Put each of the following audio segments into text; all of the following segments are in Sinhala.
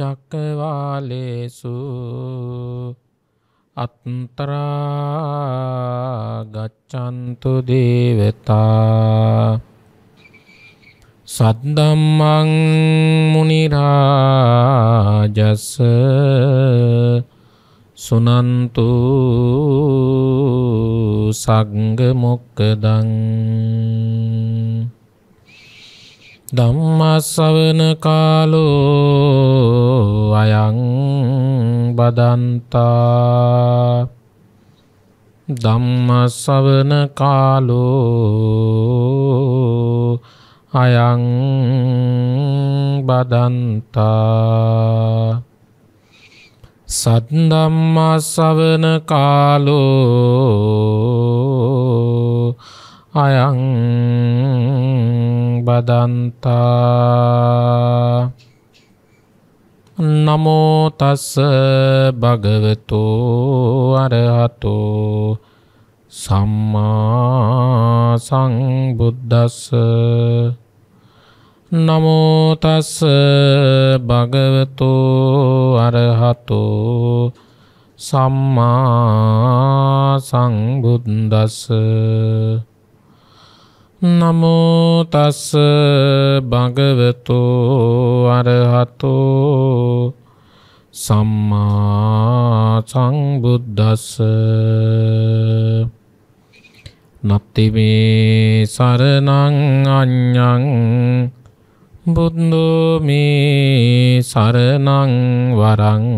චක්කවාලේසු අත්තරා ගච්ඡන්තු දේවතා සද්දම්මං මුනි රාජස් සුනන්තු සංඝ මොක්කදං ධම්මස්සවන කාලෝ අයං බදන්තා ධම්මස්සවන කාලෝ අයං බදන්තා සද්දම්මස්සවන කාලෝ අයං බදන්තා නමෝ තස් භගවතු අරහතු සම්මා සංබුද්දස්ස නමෝ තස් භගවතු අරහතු සම්මා සංබුද්දස්ස නමෝතස්ස භගවතෝ අරහතෝ සම්මා සංබුද්දස්ස නත්තිමේ සරණං අඥං බුද්ධමේ සරණං වරං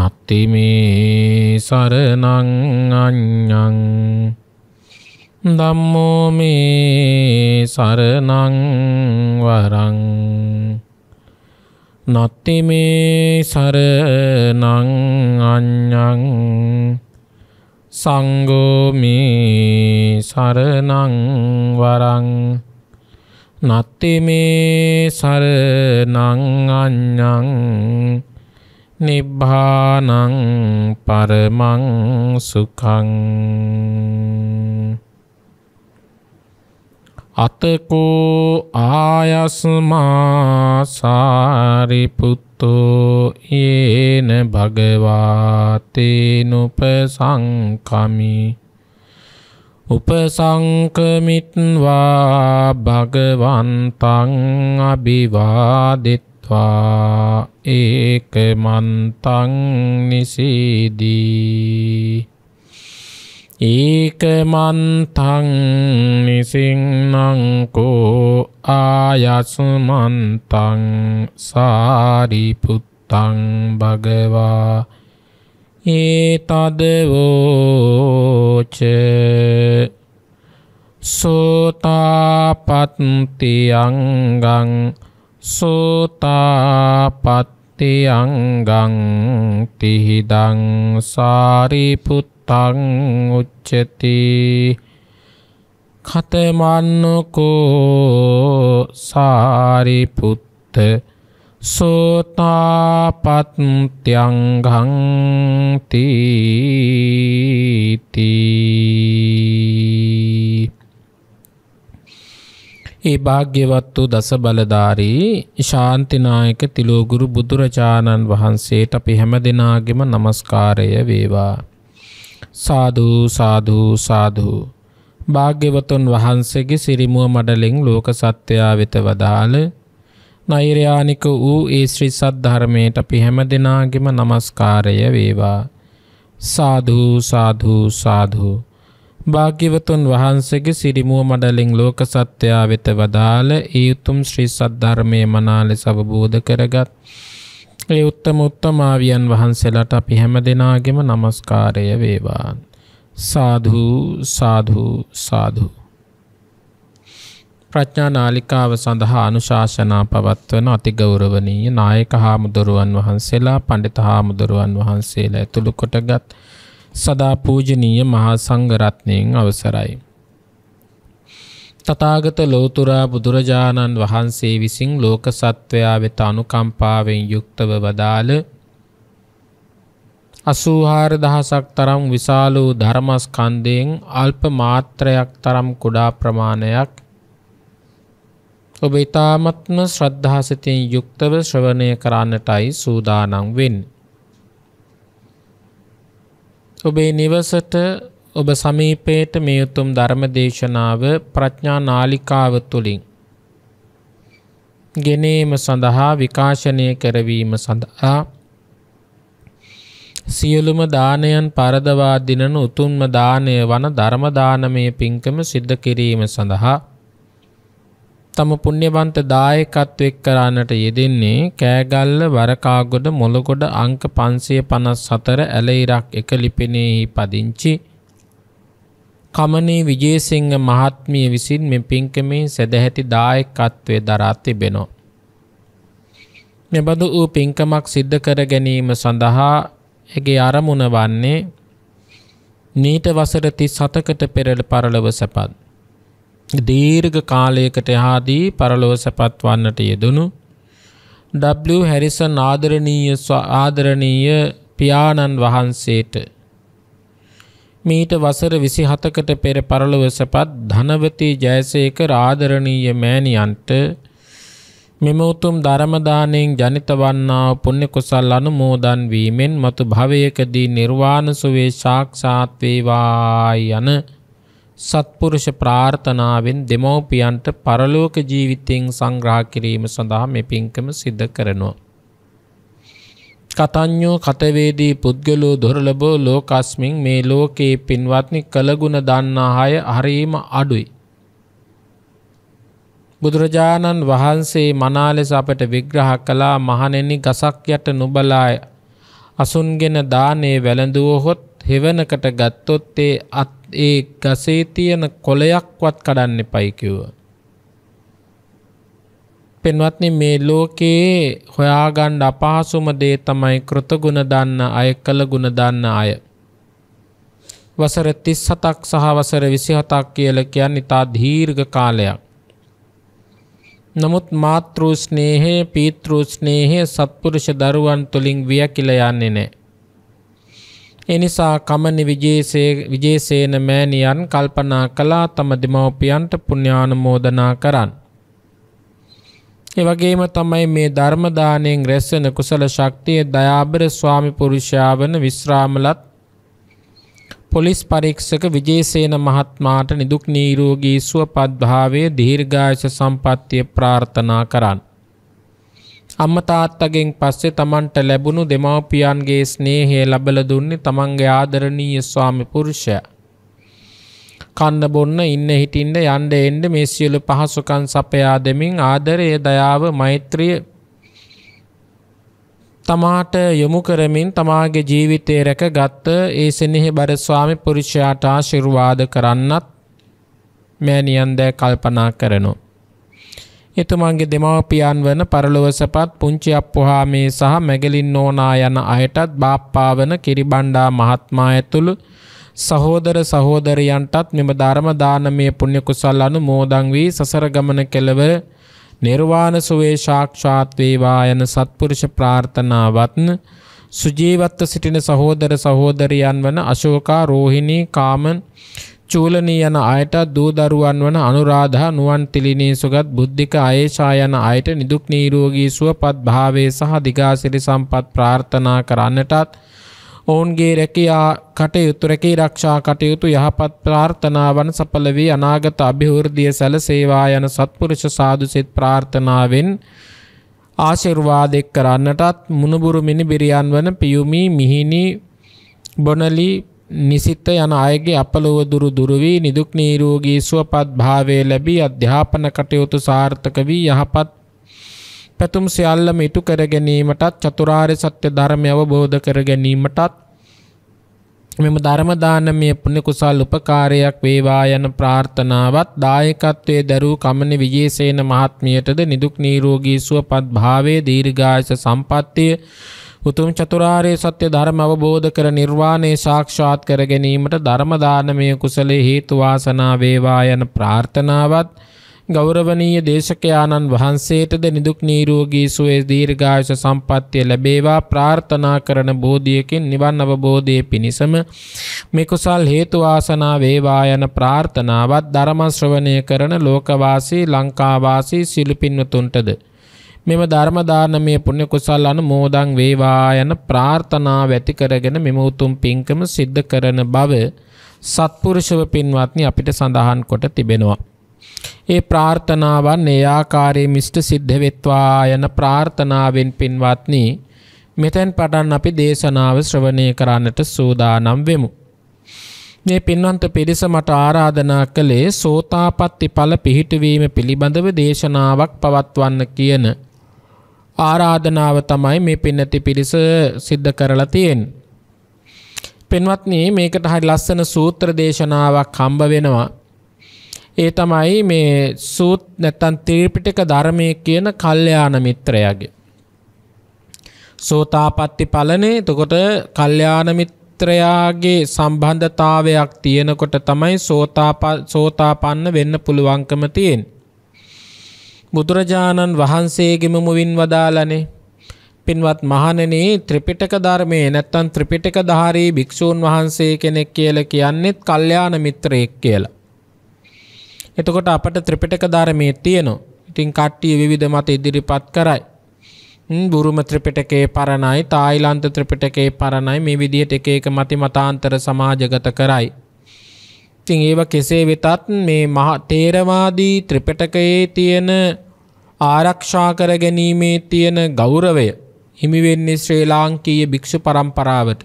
නත්තිමේ සරණං අඥං ධම්මෝමේ සරණං වරං නත්ති මේ සරණං අඤ්ඤං සංගෝමේ සරණං වරං නත්ති මේ සරණං අඤ්ඤං නිබ්බානං පරමං සුඛං අතකෝ ආයස්මා සාරිපුත්තෝ යේන භගවාතේනුප සංකමි උපසංකමිත්වා භගවන්තං අභිවාදිත්වා ඒක මන්තං නිසීදී ඒකමන්තං නිසින්නංකෝ ආයස්මන්තං සාරිපුත්තං භගවා ඒතදවෝච සෝතාපත්තියංගං සෝතාපත්තියංගං තිහිදං සාරිපුත් තං උච්චති කතමන්නකෝ සාරිපුත්ත සෝතාපත්ත්‍යංගංතිති ඒ භාග්‍යවත්තු දස බලධාරී ශාන්තිනායක තිලෝගුරු බුදුරජාණන් වහන්සේට අපි හැම දෙනාගෙම නමස්කාරය වේවා. සාධූ සාධූ සාධූ. භාග්‍යවතුන් වහන්සේගේ සිරිමුව මඩලෙෙන් ලෝක සත්‍යයා වෙත වදාළ නෛරයානික වූ ඒ ශ්‍රී සද්ධර්මයට අපි හැම දෙනාගෙම නමස්කාරය වේවා. සාධූ සාධූ සාධූ. භාග්‍යවතුන් වහන්සේගේ සිරිමුව මඩලින් ලෝක සත්‍යයා වෙත වදාළ ඒ උතුම් ශ්‍රී සද්ධර්මය මනාලෙ සවබෝධ කරගත්. ඒ උත්තම උත්තමාවියන් වහන්සේලාට අපි හැම දෙනාගෙම নমස්කාරය වේවා. සාධු සාධු සාධු. ප්‍රඥා නාලිකාව සඳහා අනුශාසනා පවත්වන අතිගෞරවනීය නායක හාමුදුරුවන් වහන්සේලා පඬිත හාමුදුරුවන් වහන්සේලා ඇතුළු කොටගත් සදා පූජනීය මහා සංඝ රත්නයෙන් අවසරයි. තථාගත ලෝතුරා බුදුරජාණන් වහන්සේ විසින් ලෝක සත්වයා වෙත අනුකම්පාවෙන් යුක්තව වදාළ අසූහාර දහසක් තරම් විශාල වූ ධර්මස්කන්ධයෙන් අල්ප මාත්‍රයක් තරම් කුඩා ප්‍රමාණයක් ඔබ ඊ타මත්ම ශ්‍රද්ධාසිතින් යුක්තව ශ්‍රවණය කරන්නටයි සූදානම් වෙන්නේ. ඔබේ නිවසට ඔබ සමීපයට මේ උතුම් ධර්ම දේශනාව ප්‍රඥා නාලිකාව තුළින් ගෙනීම සඳහා විකාශනය කරවීම සඳහා සියලුම දානයන් පරදවා දිනන උතුම්ම දානය වන ධර්ම දානමය පින්කම සිද්ධ කිරීම සඳහා තම පුණ්‍යවන්ත දායකත්වෙක් කරන්නට යෙදෙන්නේ කෑගල්ල වරකාගොඩ මොළගොඩ අංක 554 ඇලෙයිරක් එක ලිපිනේ පදිංචි කමනේ විජේසිංහ මහත්මිය විසින් මෙ පින්කමෙහි සැදැහැති දායකත්වය දරා තිබෙනවා. මෙබඳු වූ පින්කමක් සිද්ධ කර ගැනීම සඳහා ඇගේ අරමුණ වන්නේ නීට වසර තිස් සතකට පෙරල පරලව සැපත්. දීර්ඝ කාලයකට හාදී පරලොව සැපත් වන්නට යෙදුණු W හැරිසන් ආදරණීය ආදරණීය පියාණන් වහන්සේට මීට වසර 27කට පෙර පරලොව සැපත් ධනවතී ජයසේකර ආදරණීය මෑණියන්ට මෙම උතුම් ධර්ම දාණයෙන් ජනිත වන්නා පුණ්‍ය කුසල් අනුමෝදන් වීමෙන් මතු භවයකදී නිර්වාණ සුවේ සාක්ෂාත් වේවා යන සත්පුරුෂ ප්‍රාර්ථනාවෙන් දෙමව්පියන්ට පරලෝක ජීවිතයෙන් සංග්‍රහ කිරීම සඳහා මේ පින්කම සිදු කරනවා කතඥෝ කතවේදී පුද්ගලෝ දොරලබෝ ලෝකස්මින් මේ ලෝකේ පින්වත්නි කළගුණ දන්නා අය හරීම අඩුයි. බුදුරජාණන් වහන්සේ මනාලෙස අපට විග්‍රහ කළා මහණෙනි ගසක් යට නොබලාය. අසුන්ගෙන දානේ වැළඳුවහොත් හෙවනකට ගත්තොත් ඒ අත් ඒ ගසේ තියෙන කොළයක්වත් කඩන්න එපයි කිව්වා. පෙන්වත්නි මේ ලෝකයේ හොයාගණ්ඩ අපහසුම දේ තමයි කෘතගුණ දන්න අය කළ ගුණ දන්න අය. වසර තිස් සතක් සහ වසර විසිහතක් කියල කියන්න ඉතා දීර්ඝ කාලයක්. නමුත් මාතෘස්නේහේ පීතෘස්නේහේ සත්පුරුෂ දරුවන් තුළින් විය කියල යන්නේ නෑ. එනිසා කමනි විජේසේන මෑණියන් කල්පනා කලා තම දෙමව්පියන්ට පුණ්‍යානුමෝදනා කරන්න. ඒ වගේම තමයි මේ ධර්ම දාණයෙන් රැස්වෙන කුසල ශක්තිය දයාබර ස්වාමි පුරුෂයා වන විශ්‍රාමලත් පොලිස් පරීක්ෂක විජේසේන මහත්මයාට නිදුක් නිරෝගී සුවපත් භාවයේ දීර්ඝායස සම්පන්නිය ප්‍රාර්ථනා කරන්න. අම්ම තාත්තගෙන් පස්සේ තමන්ට ලැබුණු දෙමව්පියන්ගේ ස්නේහය ලබල දුන්නේ තමන්ගේ ආදරණීය ස්වාමි පුරුෂයා. කන්න බොන්න ඉන්න හිටින්ඩ යන්ඩ එන්ඩ මේ සියලු පහසුකන් සපයා දෙමින් ආදරය දයාව මෛත්‍රිය තමාට යොමු කරමින් තමාගේ ජීවිතය රැක ගත්ත ඒ සෙනෙහි බරස්වාමි පුරුෂයාට ආශිර්වාද කරන්නත් මෑනියන් දෑ කල්පනා කරනු. එතුමන්ගේ දෙමවපියන් වන පරලොවසපත් පුංචි අප්පුහාමේ සහ මැගලින් නෝනා යන අයටත් බාප්පාවන කිරිබණ්ඩා මහත්මා ඇතුළු සහෝදර සහෝදරයන්ටත් මෙම ධර්ම දානමය පුණ්‍ය කුසල් අනුමෝදන් වී සසර ගමන කෙළවර නිර්වාණ සුවේ සාක්ෂාත් වේවා යන සත්පුරුෂ ප්‍රාර්ථනාවත් සුජීවත්ව සිටින සහෝදර සහෝදරියන් වන අශෝකා රෝහිණී කාමන් චූලනී යන අයට දූ දරුවන් වන අනුරාධා නුවන් තිලිනී සුගත් බුද්ධික අයේෂා යන අයට නිදුක් නිරෝගී සුවපත් භාවයේ සහ දිගාසිරි සම්පත් ප්‍රාර්ථනා කරන්නටත් ඔවුන්ගේ රැකයා කටයුතු රැකේ රක්ෂා කටයුතු යහපත් ප්‍රාර්ථනාවන් සඵල වී අනාගත અભිවෘද්ධිය සැලසේවා යන සත්පුරුෂ සාදු සෙත් ප්‍රාර්ථනාවෙන් ආශිර්වාද එක් කරන්නටත් මුණුබුරු මිනිබිරියන් වන පියුමි මිහිනි බොනලි නිසිත යන අයගේ අපලව දුරු දුරු වී නිදුක් නිරෝගී සුවපත් භාවය ලැබී අධ්‍යාපන කටයුතු සාර්ථක වී යහපත් පැතුම් සියල්ලම ඉටු කර ගැනීමටත් චතුරාර්ය සත්‍ය ධර්මය අවබෝධ කර ගැනීමටත් මෙම ධර්ම දානමය පුණ්‍ය කුසල් උපකාරයක් වේවා යන ප්‍රාර්ථනාවත් දායකත්වයේ දරූ කමන විජේසේන මහත්මියටද නිදුක් නිරෝගී සුවපත් භාවයේ දීර්ඝායස සම්පන්නිය උතුම් චතුරාර්ය සත්‍ය ධර්ම අවබෝධ කර නිර්වාණය සාක්ෂාත් කර ගැනීමට ධර්ම දානමය කුසලයේ හේතු වාසනා වේවා යන ප්‍රාර්ථනාවත් ගෞරවනීය දේශකයාණන් වහන්සේටද නිදුක් නිරෝගී සුවය දීර්ඝායුෂ සම්පන්නිය ලැබේවා ප්‍රාර්ථනා කරන බෝධියකින් නිවන් අවබෝධයේ පිණසම මේ කුසල් හේතු වාසනා වේවා යන ප්‍රාර්ථනාවත් ධර්ම ශ්‍රවණය කරන ලෝකවාසී ලංකාවාසී සිළු පින්වතුන්ටද මෙම ධර්ම දානමය පුණ්‍ය කුසල් අනුමෝදන් වේවා යන ප්‍රාර්ථනාව ඇති කරගෙන මෙම උතුම් පින්කම සිද්ධ කරන බව සත්පුරුෂව පින්වත්නි අපිට සඳහන් කොට තිබෙනවා ඒ ප්‍රාර්ථනාවන් ඒ ආකාරයේ මිෂ්ට සිද්ධ වෙත්වා යන ප්‍රාර්ථනාවෙන් පින්වත්නි මෙතෙන් පටන් අපි දේශනාව ශ්‍රවණය කරන්නට සූදානම් වෙමු. මේ පින්වන්ත පිරිස මට ආරාධනා කළේ සෝතාපට්ටි ඵල පිහිටවීම පිළිබඳව දේශනාවක් පවත්වන්න කියන ආරාධනාව තමයි මේ පින්නති පිරිස සිද්ධ කරලා තියෙන්නේ. පින්වත්නි මේකට හරි ලස්සන සූත්‍ර දේශනාවක් හම්බ වෙනවා. ඒ තමයි මේ සූත් නැත්තන් ත්‍රීපිටක ධර්මය කියන කල්්‍යයාන මිත්‍රයගේ. සෝතාපත්ති පලනේ තකොට කල්්‍යාන මිත්‍රයාගේ සම්බන්ධතාවයක් තියෙනකොට තමයි සෝතාපන්න වෙන්න පුළුවන්කම තියෙන්. බුදුරජාණන් වහන්සේගෙම මුවින් වදාලනේ පින්වත් මහණනේ ත්‍රිපිටක ධර්මයේ නැත්තම් ත්‍රිපිටක ධාරී භික්ෂූන් වහන්සේ කෙනෙක් කියලා කියන්නේත් කල්යාණ මිත්‍රයෙක් කියලා. එතකොට අපට ත්‍රිපිටක ධර්මයේ තියෙනවා. ඉතින් කට්ටිය විවිධ මත ඉදිරිපත් කරයි. බුරුම ත්‍රිපිටකයේ පරණයි, තායිලන්ත ත්‍රිපිටකයේ පරණයි මේ විදිහට එක එක මති මතාන්තර සමාජගත කරයි. ඉතින් ඒව කෙසේ වෙතත් මේ මහා තේරවාදී ත්‍රිපිටකයේ තියෙන ආරක්ෂා කර ගැනීමේ තියෙන ගෞරවය හිමි වෙන්නේ ශ්‍රී ලාංකීය භික්ෂු පරම්පරාවට.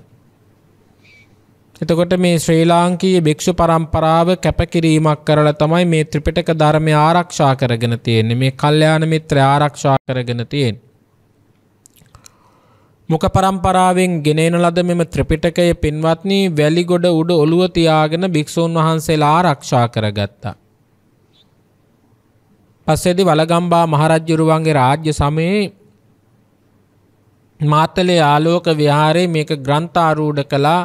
එතකොට මේ ශ්‍රී ලාංකීය භික්ෂු පරම්පරාව කැපකිරීමක් කරලා තමයි මේ ත්‍රිපිටක ධර්මය ආරක්ෂා කරගෙන තියෙන්නේ. මේ කල්යාණ මිත්‍ර ආරක්ෂා කරගෙන තියෙන්නේ. මුක පරම්පරාවෙන් ගෙනෙන ලද මෙම ත්‍රිපිටකය පින්වත්නි වැලිගොඩ උඩ ඔළුව තියාගෙන භික්ෂූන් වහන්සේලා ආරක්ෂා කරගත්තා. පස්සේදී වලගම්බා මහරජුරුවන්ගේ රාජ්‍ය සමයේ මාතලේ ආලෝක විහාරයේ මේක ග්‍රන්ථාරූඪ කළා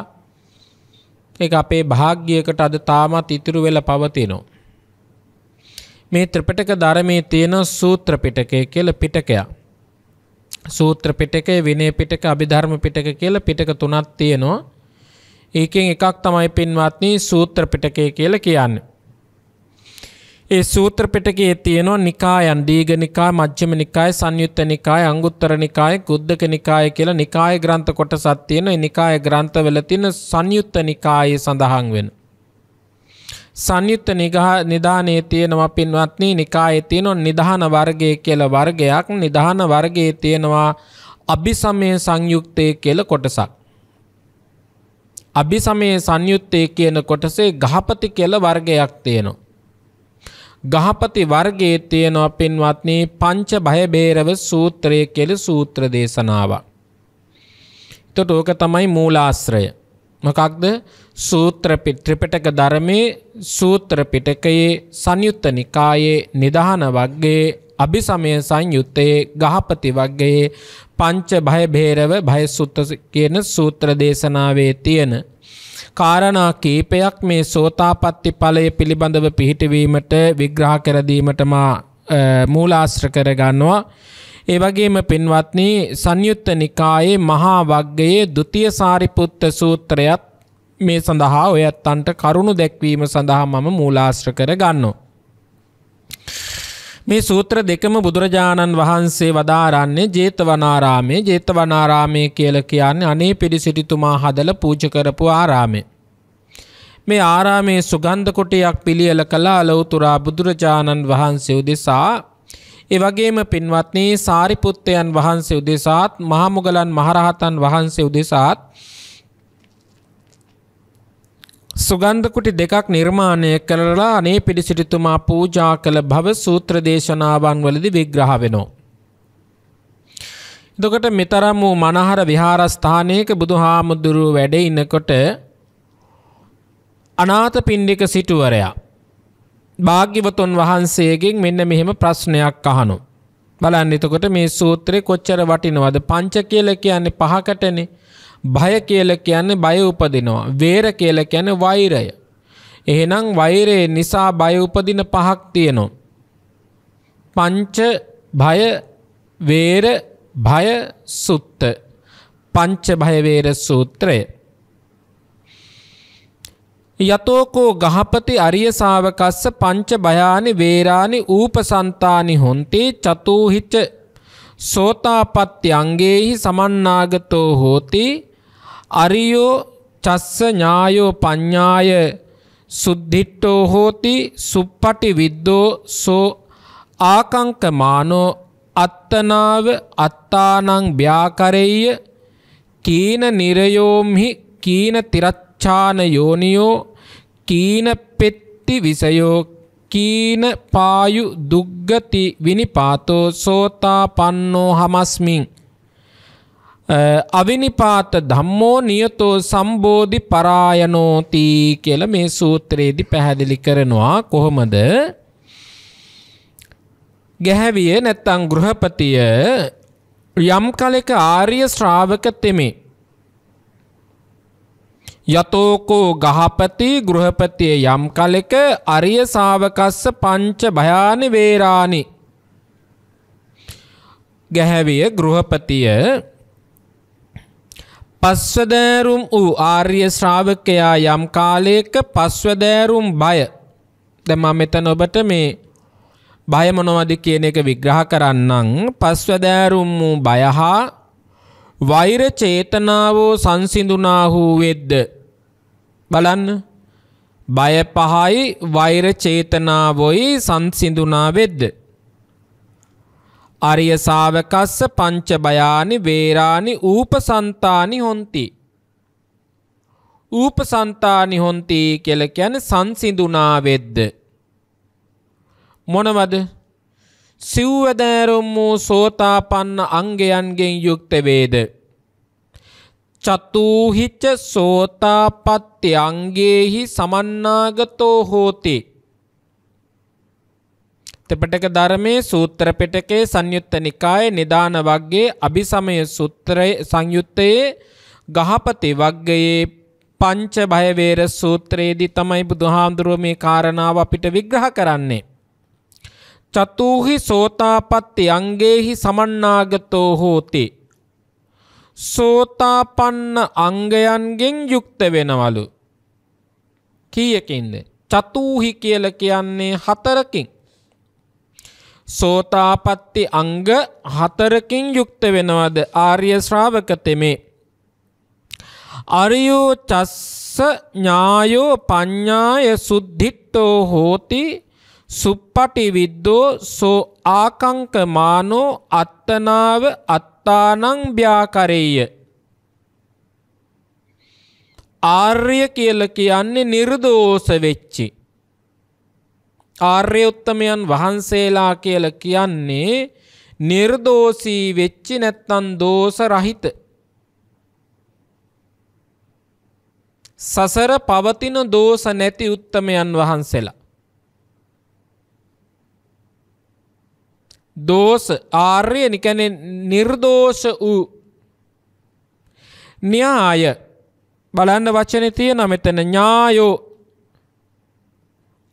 ඒක අපේ භාග්‍යයකට අද තාමත් ඉතුරු වෙලා පවතිනවා. මේ ත්‍රිපිටක ධර්මයේ තියෙන සූත්‍ර පිටකය කියලා පිටකයක්. සූත්‍ර පිටකය, විනය පිටක, අභිධර්ම පිටක කියලා පිටක තුනක් තියෙනවා. ඒකෙන් එකක් තමයි පින්වත්නි සූත්‍ර පිටකය කියලා කියන්නේ. ඒ සූත්‍ර පිටකයේ තියෙනවා නිකායන් දීඝ නිකාය, මජ්ක්‍ධිම නිකාය, සංයුත්ත නිකාය, අංගුත්තර නිකාය, කුද්දක නිකාය කියලා නිකාය ග්‍රන්ථ කොටසක් තියෙනවා. ඒ නිකාය ග්‍රන්ථවල තියෙන සංයුත්ත නිකායේ සඳහන් වෙන. සංයුත්ත නිධානයේ තියෙනවා පින්වත්නි නිකායේ තියෙනවා නිධාන වර්ගය කියලා වර්ගයක්. නිධාන වර්ගයේ තියෙනවා අභිසමය සංයුක්තය කියලා කොටසක්. අභිසමය සංයුත්තේ කියන කොටසේ ගහපති කියලා වර්ගයක් තියෙනවා. ගහපති වර්ගයේ තියෙනවා පින්වත්නි පංච භය බේරව සූත්‍රය කියලා සූත්‍ර දේශනාවක්. එතකොට ඕක තමයි මූලාශ්‍රය. මොකක්ද? සූත්‍ර ත්‍රිපිටක ධර්මයේ සූත්‍ර පිටකයේ සංයුත්ත නිකායේ නිදාන වර්ගයේ අභිසමය සංයුත්තේ ගහපති වර්ගයේ පංච භය බේරව භය සුත්ත කියන සූත්‍ර දේශනාවේ තියෙන කාරණා කීපයක් මේ සෝතාපට්ටි ඵලය පිළිබඳව පිහිටවීමට විග්‍රහ කරදීමට මා මූලාශ්‍ර කරගන්නවා. ඒ වගේම පින්වත්නි සංයුත්ත නිකායේ මහා වග්ගයේ ဒုတိ ය සාරිපුත්ත සූත්‍රයත් මේ සඳහා ඔයත් අන්ට කරුණු දැක්වීම සඳහා මම මූලාශ්‍ර කරගන්නවා. මේ සූත්‍ර දෙකම බුදුරජාණන් වහන්සේ වදාරන්නේ ජේතවනාරාමේ ජේතවනාරාමේ කියල කියන්නේ අනේ පිරිසිටිතුමා හදල පූජ කරපු ආරාමේ. මේ ආරාමේ සුගන්ධ කොටයක් පිළියෙල කළා ලෞතුරා බුදුරජාණන් වහන්සේ උදෙසා ඒ වගේම පින්වත්නි සාරිපුත්තයන් වහන්සේ උදෙසාත් මහමුගලන් මහරහතන් වහන්සේ උදෙසාත් සුගන්ධකුටි දෙකක් නිර්මාණය කරලා අනේ පිළිසිටිතුමා පූජා කළ භව සූත්‍ර දේශනාවන් වලදි විග්‍රහ වෙනවා. එතකොට මෙතරම් වූ මනහර විහාරස්ථානයක බුදුහාමුදුරුව වැඩ ඉනකොට අනාථ පිණ්ඩික සිටුවරයා භාග්‍යවතුන් වහන්සේගෙන් මෙන්න මෙහෙම ප්‍රශ්නයක් අහනු. බලන්න එතකොට මේ සූත්‍රේ කොච්චර වටිනවද? පංච කියලා කියන්නේ පහකටනේ. භය කියල කියන්නේ බය උපදිනවා. වේර කියල කියන වෛරය. එහෙනම් වෛරයේ නිසා බය උපදින පහක් තියෙනවා. පංච භය වේර භය සුත්ත පංච භය වේර සූත්‍රය යතෝකෝ ගහපති අරිය ශාවකස්ස පංච භයානි වේරානි ඌපසන්තානි හොන්ති චතුහිච සෝතාපට්ටි අංගේහි සමන්නාගතෝ හෝති අරියෝ චස්ස ඥායෝ පඤ්ඤාය සුද්ධිට්ඨෝ හෝති සුප්පටි විද්දෝ සෝ ආකංකමානෝ අත්තනාව අත්තානං ව්‍යාකරෙය්‍ය කීන නිරයෝම්හි කීන තිරච්ඡාන යෝනියෝ කීන පෙත්ති විසයෝ කීන පායු දුග්ගති විනිපාතෝ සෝතා පන්නෝ හමස්මින් අවිනිපාත ධම්මෝ නියතෝ සම්බෝධි පරායනෝති කියලා මේ සූත්‍රයේදී පැහැදිලි කරනවා කොහොමද ගැහැවිය නැත්තම් ගෘහපතිය යම් කලෙක ආර්ය ශ්‍රාවක තෙමේ යතෝකෝ ගහපති ගෘහපතිය යම් කලෙක අරිය ශාවකස්ස පංච භයානි වේරානි ගැහැවිය ගෘහපතිය පස්වදෑරුම් වූ ආර්ය ශ්‍රාවකයා යම් කාලයක පස්වදෑරුම් බය දැම මෙතන ඔබට මේ බය මොනවද කියන එක විග්‍රහ කරන්නම් පස්වදෑරුම් වූ බයහා වෛර චේතනාවෝ සංසිඳුනා වූ වෙද්ද බලන්න බය පහයි වෛර චේතනාවොයි සංසිඳුනා වෙද්ද අරිය ශාවකස්ස පංච බයානි වේරානි ූපසන්තානි හොಂತಿ. ූපසන්තානි හොಂತಿ කියලා කියන්නේ සංසිඳුණා වෙද්ද මොනවද? සිව්වදෑරුම් වූ සෝතාපන්න අංගයන්ගෙන් යුක්ත වේද. චතුහිච්ච සෝතාපත්ති අංගේහි සමන්නාගතෝ හෝතේ ත්‍රපටක ධර්මයේ සූත්‍ර පිටකයේ සංයුත්ත නිකායේ නිදාන වග්ගයේ අභිසමය සූත්‍රයේ සංයුත්තයේ ගහපති වග්ගයේ පංච භය වේර සූත්‍රයේදී තමයි බුදුහාඳුරුව මේ කාරණාව අපිට විග්‍රහ කරන්නේ. චතුහි සෝතාපට්ටි අංගේහි සමන්නාගතෝ හෝති. සෝතාපන්න අංගයන්ගෙන් යුක්ත වෙනවලු. කීයකින්ද? චතුහි කියලා කියන්නේ හතරකින්. සෝතාපත්ති අංග හතරකින් යුක්ත වෙනවද ආර්ය ශ්‍රාවක තෙමේ. අරියෝ චස්ස ඥායෝ පඤ්ඤාය සුද්ධිට්ඨෝ හෝති සුප්පටි විද්දෝ සෝ ආකංක මානෝ අත්තනාව අත්තානං ව්‍යාකරෙය්‍ය ආර්ය කියල කියන්නේ නිර්දෝෂ වෙච්චි ආර්ය උත්තමයන් වහන්සේලා කියලා කියන්නේ නිර්දෝෂී වෙච්චි නැත්නම් දෝෂ රහිත සසර පවතින දෝෂ නැති උත්තමයන් වහන්සේලා දෝෂ ආර්ය නිකනේ නිර්දෝෂ වූ න්‍යාය බලන්න වචනේ තියෙන මෙතන ඥායෝ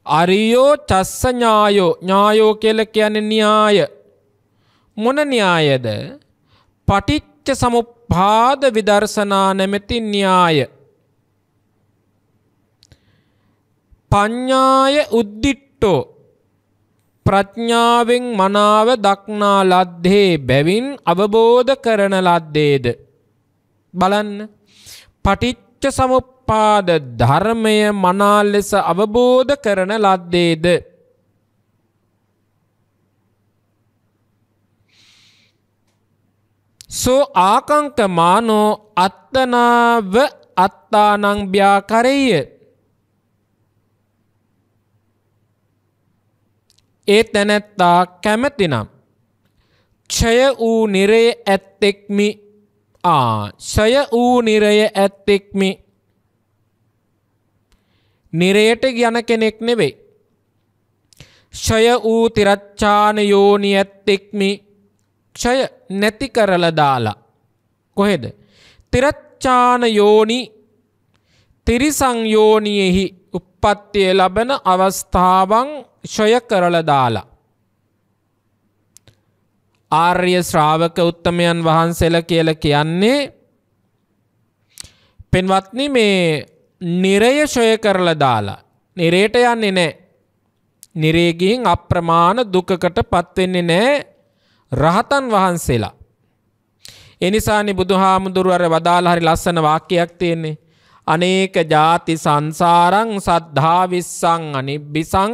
අරියෝ චස්ස ඥායෝ ඥායෝ කියල කියන න්‍යාය. මොන න්‍යායද පටිච්ච සමුපාද විදර්ශනා නැමැති න්‍යාය. පඤ්ඥාය උද්දිට්ටෝ ප්‍රඥාවෙන් මනාව දක්නා ලද්දේ බැවින් අවබෝධ කරන ලද්දේද. බලන්න පටිච්ච සමුප පාද ධර්මය මනා ලෙස අවබෝධ කරන ලද්දේද. සෝ ආකංක මානෝ අත්තනාව අත්තානංභ්‍යා කරේය. ඒ තැනැත්තා කැමැතිනම්. ක්ෂය වූ නිරේ ඇත්තෙක්මි ආ ෂය වූ නිරය ඇත්තෙක්මි නිරයට යන කෙනෙක් නෙවෙයි. ක්ෂය වූ තිරච්ඡාන යෝනි ඇත්තෙක්මි ක්ෂය නැති කරල දාලා. කොහෙද. තිරච්ඡාන යෝනි තිරිසංයෝනියෙහි උප්පත්තිය ලබන අවස්ථාවන් ශය කරල දාලා. ආර්ය ශ්‍රාවක උත්තමයන් වහන්සේල කියල කියන්නේ පෙන්වත්න මේ නිරය ශොය කරලා දාලා. නිරේට යන්නේ නෑ. නිරේගින් අප්‍රමාණ දුකකට පත්වෙන්නේ නෑ රහතන් වහන්සේලා. එනිසානි බුදුහාමුදුරුවර වදාළ හරි ලස්සන වාක්‍යයක් තියෙන්නේ. අනේක ජාති සංසාරං සද්ධාවිස්සං අනිබ්බිසං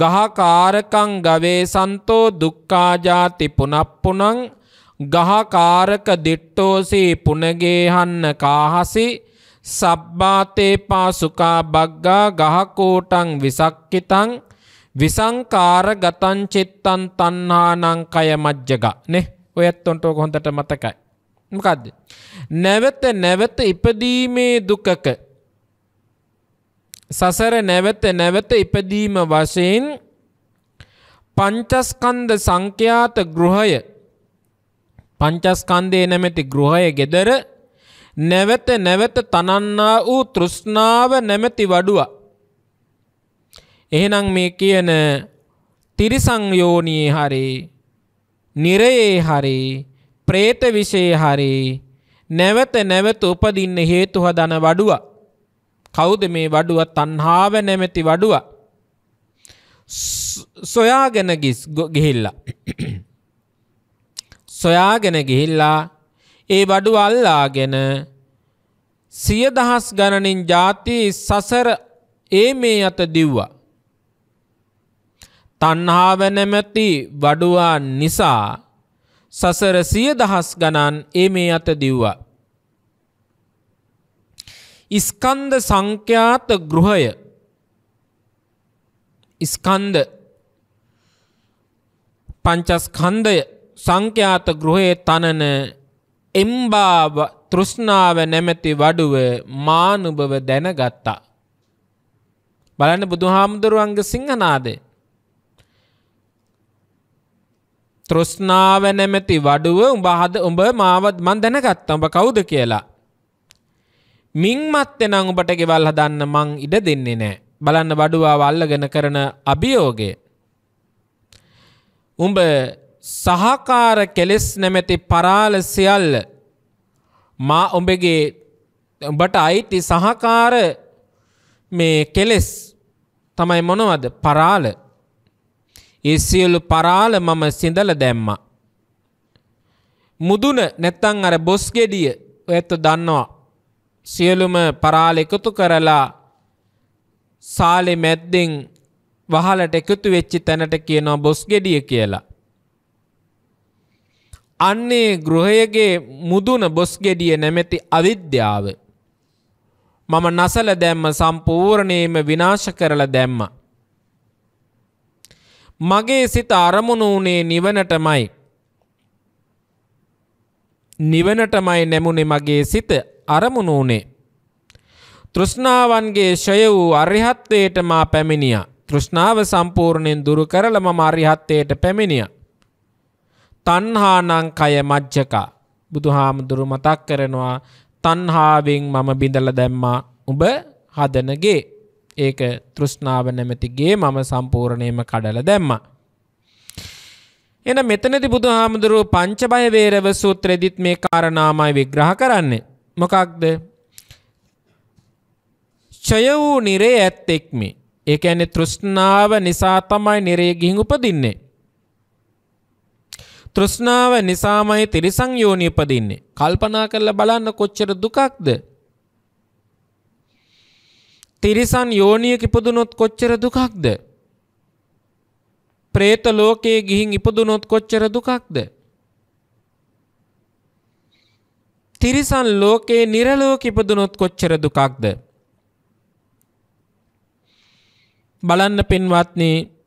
ගහකාරකං ගවේ සන්තෝ දුක්කාජාති පුනප්පුනං ගහකාරක දිට්ටෝසී පුනගේහන්න කාහසි සබ්බාතේ පාසුකා බග්ගා ගහකෝටං විසක්කිතං විසංකාර ගතං චිත්තං තණ්හානං කය මජ්ජග නේ ඔයත් උන්ට ඔක හොඳට මතකයි මොකද්ද නැවත නැවත ඉපදීමේ දුකක සසර නැවත නැවත ඉපදීම වශයෙන් පංචස්කන්ධ සංඛ්‍යාත ගෘහය පංචස්කන්ධේ නැමැති ගෘහය gedara නැවත නැවත තනන්නා වූ තෘෂ්ණාව නැමැති වඩුවා. එහෙනම් මේ කියන තිරිසංයෝනයේ හරි නිරයේ හරි ප්‍රේත විෂයේ හරි නැවත නැවත උපදින්න හේතු හදන වඩුව. කවුද මේ වඩුව තණ්හාව නැමැති වඩුව? සොයාගෙන ගිස් ගිහිල්ලා. සොයාගෙන ගිහිල්ලා ඒ බඩු අල්ලාගෙන සියදහස් ගණනින් ජාති සසර ඒ මේ අත දිව්වා. තන්හාාව නැමැති වඩුවා නිසා සසර සිය දහස් ගණන් ඒ මේ අත දිව්වා. ඉස්කන්ද සංඛ්‍යාත ගෘහය ඉස්කන්ද පංචස්කන්දය සංඛ්‍යාත ගෘහයේ තනන එම්බාව තෘෂ්ණාව නැමැති වඩුව මානුභව දැනගත්තා. බලන්න බුදු හාමුදුරුවන්ග සිංහනාදේ. තෘෂ්ණාව නැමැති වඩුව උඹ හද උඹ මාවත් මන් දැනගත්තා උඹ කවුද කියලා. මින්මත් එනම් උඹට ගෙවල් හදන්න මං ඉඩ දෙන්නේ නෑ. බලන්න වඩුවාව අල්ලගෙන කරන අභියෝගය. උඹ සහකාර කෙලෙස් නැමැති පරාල සියල්ල මා ඔබගේ උඹට අයිති සහකාර මේ කෙලෙස් තමයි මොනවද පරාල ඒ සියලු පරාල මම සිඳල දැම්මා මුදුන නැත්තං අර බොස් ගෙඩිය ඔයත් දන්නවා සියලුම පරාල එකතු කරලා සාලෙ මැද්දෙන් වහලට එකතු වෙච්චි තැනට කියනවා බොස් ගෙඩිය කියලා අන්නේ ගෘහයගේ මුදුන බොස්ගෙඩිය නැමැති අවිද්‍යාව. මම නසල දැම්ම සම්පූර්ණයම විනාශ කරල දැම්ම. මගේ සිත අරමුණු වනේ නිවනටමයි. නිවනටමයි නැමුණේ මගේ සිත අරමුණු වනේ. තෘෂ්ණාවන්ගේ ශය වූ අරිහත්වයට මා පැමිණිය. තෘෂ්ණාව සම්පූර්ණයෙන් දුරු කරල මම අරිහත්වයට පැමිණියා. තන්හානං කය මජ්ජකා බුදු හාමුදුරු මතක් කරනවා තන්හාාවෙන් මම බිඳල දැම්මා උඹ හදනගේ ඒක තෘෂ්ණාව නැමැතිගේ මම සම්පූර්ණයම කඩල දැම්ම. එන මෙතනති බුදු හාමුදුරුව පංචබය වේරව සූත්‍රෙදිත් මේ කාරණාමයි විග්‍රහ කරන්නේ. මොකක්ද ෂය වූ නිරේ ඇත්තෙක්මි ඒ ඇන තෘෂ්ණාව නිසා තමයි නිරේ ගිහින් උපදින්නේ. තෘෂ්ණාව නිසාමයි තිරිසං යෝනි උපදින්නේ. කල්පනා කරලා බලන්න කොච්චර දුකක්ද? තිරිසන් යෝනියක ඉපදුනොත් කොච්චර දුකක්ද? പ്രേත ලෝකයේ ගිහින් ඉපදුනොත් කොච්චර දුකක්ද? තිරිසන් ලෝකේ නිර්ලෝක ඉපදුනොත් කොච්චර දුකක්ද? බලන්න පින්වත්නි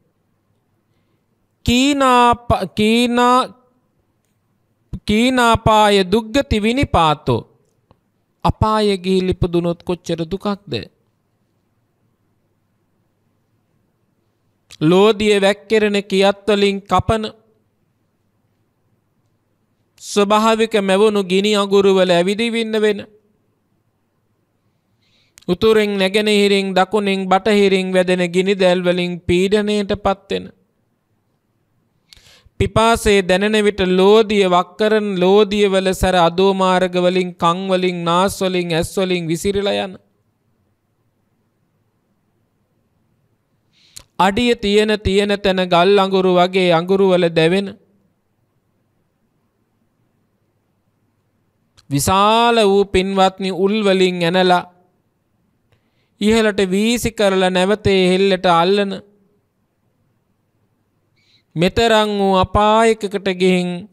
කීනාපාය දුග්ගති විනි පාතෝ. අපායගේ ලිපදුනොත් කොච්චර දුකක්ද. ලෝදිය වැක්කෙරෙන කියත්වලින් කපන ස්වභාවික මැවුණු ගිනි අගුරුවල ඇවිදිවින්න වෙන. උතුරෙන් නැගෙනහිරින් දකුණින් බටහිරින් වැදෙන ගිනි දැල්වලින් පීඩනයට පත්වෙන. පිපාසේ දැනෙන විට ලෝදිය වක්කරන ලෝදිය වල සැර අදෝමාර්ග වලින් කන් වලින් නාස් වලින් ඇස් වලින් විසිරලා යන අඩිය තියෙන තියෙන තැන ගල් අඟුරු වගේ අඟුරු වල දැවෙන විශාල වූ පින්වත්නි උල් වලින් ඇනලා ඉහළට වීසි කරලා නැවතේ හෙල්ලට අල්ලන මෙතරං වූ අපායකකට ගිහින්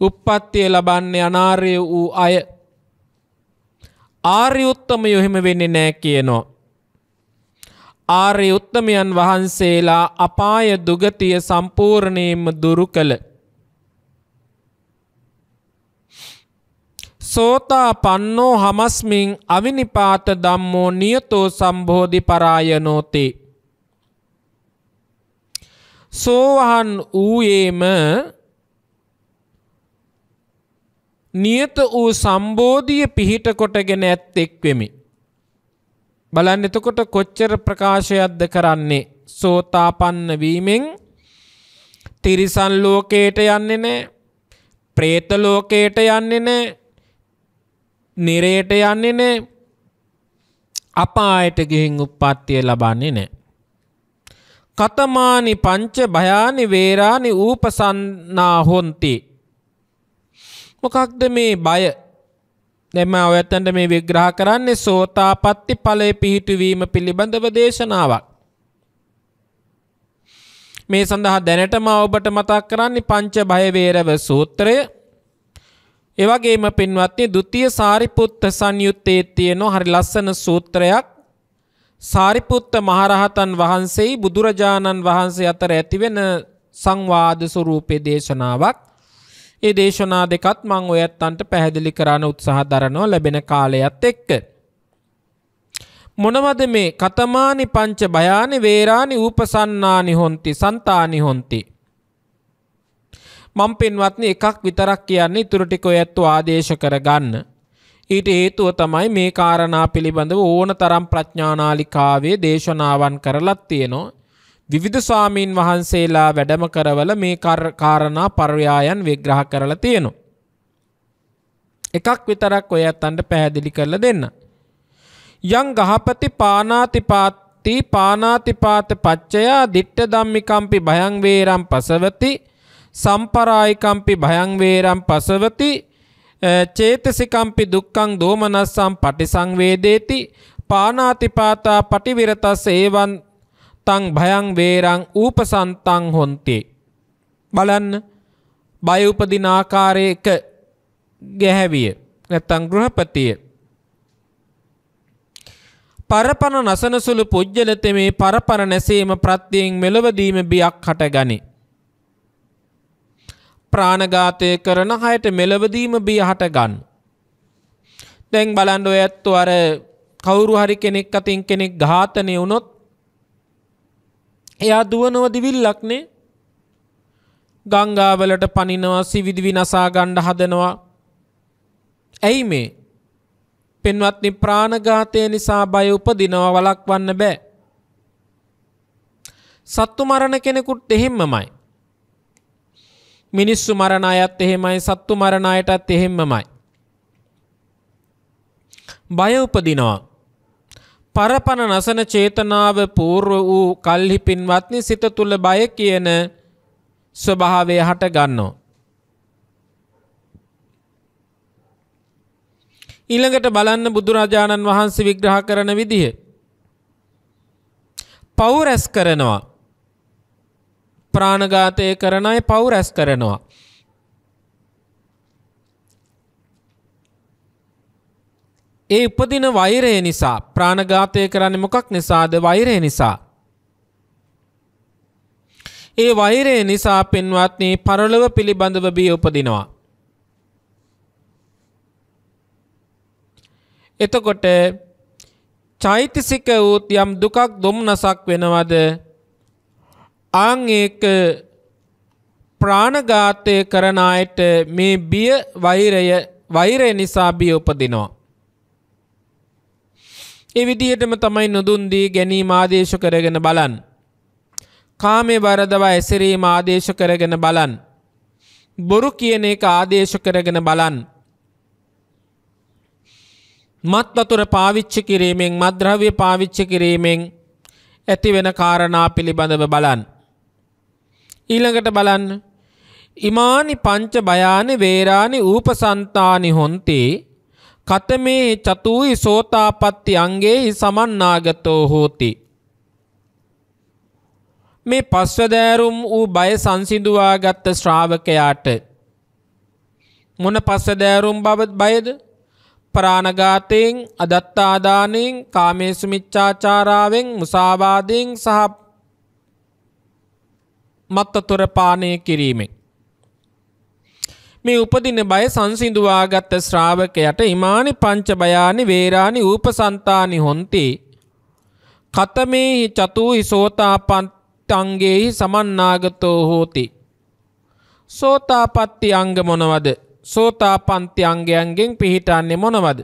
උප්පත්තිය ලබන්නේ අනාර්ය වූ අය ආර්ය උත්තමයෝ එහෙම වෙන්නේ නැහැ කියනෝ ආර්ය උත්තමයන් වහන්සේලා අපාය දුගතිය සම්පූර්ණයෙන්ම දුරු කළ සෝතා පන්නෝ හමස්මින් අවිනිපාත දම්මෝ නියතෝ සම්බෝධි පරායනෝතේ සෝවහන් වූයේම නියත වූ සම්බෝධිය පිහිට කොටගෙන ඇත්තෙක් වෙමි. බලන්න එතකොට කොච්චර ප්‍රකාශයක්ද කරන්නේ සෝතාපන්න වීමෙන් තිරිසන් ලෝකයට යන්නේ නෑ ප්‍රේත ලෝකයට යන්නේ නෑ නිරයට යන්නේ නෑ අපායට ගිහින් උප්පත්තිය ලබන්නේ නෑ කතමානි පංච භයානි වේරානි ඌපසන්නා හොන්ති. මොකක්ද මේ බය දෙම ඔයත්තන්ට මේ විග්‍රහ කරන්නේ සෝතාපත්ති ඵලය පිහිටුවීම පිළිබඳව දේශනාවක්. මේ සඳහා දැනටම ඔබට මතක් කරන්නේ පංච භය වේරව සූත්‍රය. ඒ වගේම පින්වත්නි ဒုတိ ය සාරිපුත්ත සංයුත්තේ තියෙන හරි ලස්සන සූත්‍රයක්. සාරිපුත්ත මහරහතන් වහන්සේ බුදුරජාණන් වහන්සේ අතර ඇතිවෙන සංවාද ස්වරූපේ දේශනාවක් ඒ දේශනා දෙකත් මං ඔයත්තන්ට පැහැදිලි කරන්න උත්සාහ දරනවා ලැබෙන කාලයත් එක්ක. මොනවද මේ කතමානි පංච භයානි වේරානි ූපසන්නානි හොන්ති සන්තානි හොන්ති. මං පෙන්වත්න එකක් විතරක් කියන්නේ ඉතුරටික ඔයත්තු ආදේශ කරගන්න. ඊට හේතුව තමයි මේ කාරණා පිළිබඳව ඕන තරම් ප්‍රඥානාලිකාවේ දේශනාවන් කරලත් තියෙනවා. විවිධ ස්වාමීන් වහන්සේලා වැඩම කරවල මේ කාරණා පර්යායන් විග්‍රහ කරලා තියෙනවා. එකක් විතරක් ඔය අතන්ට පැහැදිලි කරලා දෙන්න. යං ගහපති පානාතිපාත්ති පානාතිපාත පච්චයා දිට්ඨ ධම්මිකම්පි භයං වේරම් පසවති සම්පරායිකම්පි භයං වේරම් පසවති චේතසිකම්පි දුක්ඛං දෝමනස්සම් පටිසංවේදේති පානාතිපාතා පටිවිරතස් ඒවන් තං භයං වේරං ූපසන්තං හොන්තේ බලන්න බය උපදින ආකාරයක ගැහැවිය නැත්තං ගෘහපතිය පරපණ නසනසුළු පුජ්‍යලත මේ පරපර නැසීම ප්‍රත්‍යයෙන් මෙලවදීම බියක් හටගනි ප්‍රාණඝාතය කරන හයට මෙලවදීම බිය හට ගන්න. දැන් බලන්ඩ ඔය ඇත්තු අර කවුරු හරි කෙනෙක් අතින් කෙනෙක් ඝාතනය වුණොත් එයා දුවනව දිවිල්ලක්නේ ගංගාවලට පනිනවා සිවිදිවි නසා ගණ්ඩ හදනවා ඇයි මේ පෙන්වත්නි ප්‍රාණඝාතය නිසා බය උපදිනවා වලක්වන්න බෑ සත්තු මරණ කෙනෙකුට එහෙම්මමයි මිනිස්සු මරණ අයත් එහෙමයි සත්තු මරණ අයටත් එහෙම්මමයි. බය උපදිනවා. පරපණ නසන චේතනාව පූර්ව වූ කල්හි පින්වත්නි සිත තුළ බය කියන ස්වභාවය හට ගන්නෝ. ඊළඟට බලන්න බුදුරජාණන් වහන්සේ විග්‍රහ කරන විදිහ. පවු රැස් කරනවා. ප්‍රාණඝාතය කරන අය පව් රැස් කරනවා. ඒ උපදින වෛරය නිසා ප්‍රාණඝාතය කරන්න මොකක් නිසාද වෛරය නිසා. ඒ වෛරය නිසා පෙන්වත්න්නේ පරලොව පිළිබඳව බිය උපදිනවා. එතකොට චෛතසික වූත් යම් දුකක් දුම්නසක් වෙනවද අං ඒක ප්‍රාණඝාතය කරන අයට මේ බිය වෛරය වෛරය නිසා බිය උපදිනවා. ඒ විදිහටම තමයි නොදුන් දී ගැනීම ආදේශ කරගෙන බලන්. කාමේ වරදවා ඇසිරීම ආදේශ කරගෙන බලන්. බොරු කියන එක ආදේශ කරගෙන බලන්. මත් වතුර පාවිච්චි කිරීමෙන් මද්‍රව්‍ය පාවිච්චි කිරීමෙන් ඇති වෙන කාරණා පිළිබඳව බලන්. ඊළඟට බලන්න ඉමානි පංච බයානි වේරානි ූපසන්තානි හොන්තේ කතමේ චතුයි සෝතාපට්ටි අංගේ සමන්නාගතෝ හෝති මේ පස්වදෑරුම් වූ බය සංසිඳුවාගත් ශ්‍රාවකයාට මොන පස්වදෑරුම් බව බයද ප්‍රාණඝාතයෙන් අදත්තාදානයෙන් කාමේසු මිච්ඡාචාරාවෙන් මුසාවාදයෙන් සහ මත්තතොර පානය කිරීමෙන්. මේ උපදින බය සංසිඳුවාගත්ත ශ්‍රාවකයට ඉමානි පංච බයානි වේරානි ූපසන්තානි හොන්ති කතමේහි චතුහි සෝතාපත්තංගේහි සමන්නාගතෝ හෝති. සෝතාපත්ති අංග මොනවද සෝතාපන්ති අංගයන්ගෙන් පිහිටන්නේ මොනවද.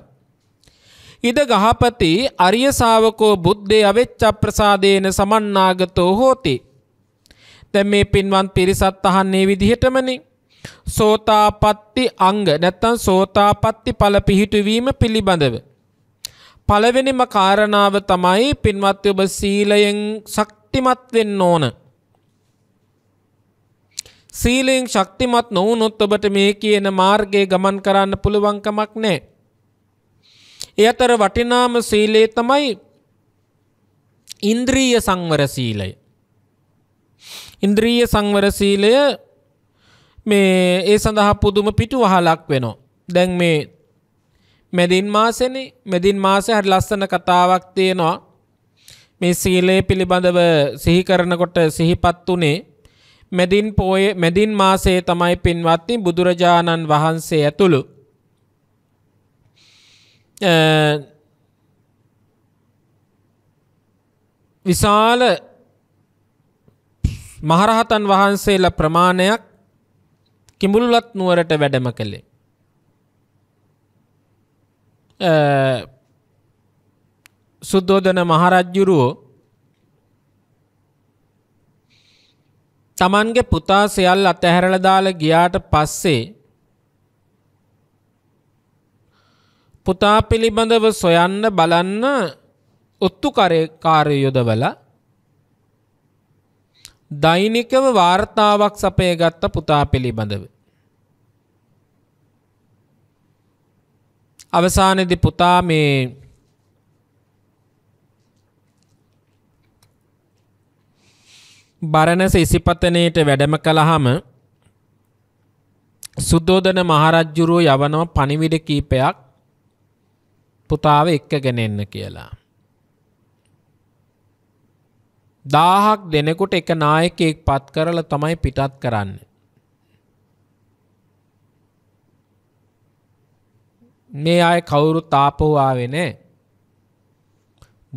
ඉද ගහපති අරියසාාවකෝ බුද්ධය අවෙච්ච ප්‍රසාදයන සමන්නාගතෝ හෝතිී. දැ මේ පින්වන් පිරිසත් අහන්නේ විදිහටමනි. සෝතාපත්ති අංග නැත්තන් සෝතාපත්ති පල පිහිටුවීම පිළිබඳව. පළවෙනිම කාරණාව තමයි පින්වත් ඔබ සීලයෙන් ශක්තිමත් වෙන්න ඕන. සීලයෙන් ශක්තිමත් නොවුනොත් ඔබට මේ කියන මාර්ගයේ ගමන් කරන්න පුළුවන්කමක් නෑ. ඒ අතර වටිනාම සීලේ තමයි ඉන්ද්‍රීය සංවර සීලය. ඉන්ද්‍රීය සංවර සීලය මේ ඒ සඳහා පුදුම පිටු වහලක් වෙනවා. දැන් මේ මැදින් මාසනේ මැදින් මාසේ හරි ලස්සන කතාවක් තියෙනවා. මේ සීලය පිළිබඳව සිහි කරනකොට සිහිපත් උනේ මැදින් පෝය මැදින් මාසේ තමයි පින්වත්නි බුදුරජාණන් වහන්සේ ඇතුළු විශාල මහරහතන් වහන්සේලා ප්‍රමාණයක් කිඹුලුලත් නුවරට වැඩම කළේ. සුද්දෝදන මහරජ්ජුරුවෝ තමන්ගේ පුතා සෙයල් අතහැරල දාලා ගියාට පස්සේ පුතා පිළිබඳව සොයන්න බලන්න ඔත්තු කරකාරය යොදවලා දෛනිකව වාර්තාවක් සපය ගත්ත පුතා පිළිබඳව. අවසානදි පුතා මේ බරණස ඉසිපතනයට වැඩම කළහම සුද්දෝදන මහරජ්ජුරුව යවනව පනිවිඩ කීපයක් පුතාව එක්කගෙනෙන්න කියලා. දාහක් දෙනෙකුට එක නායකයෙක් පත් කරල තමයි පිටත් කරන්න. මේ අය කවුරු තාපවාවෙ නෑ.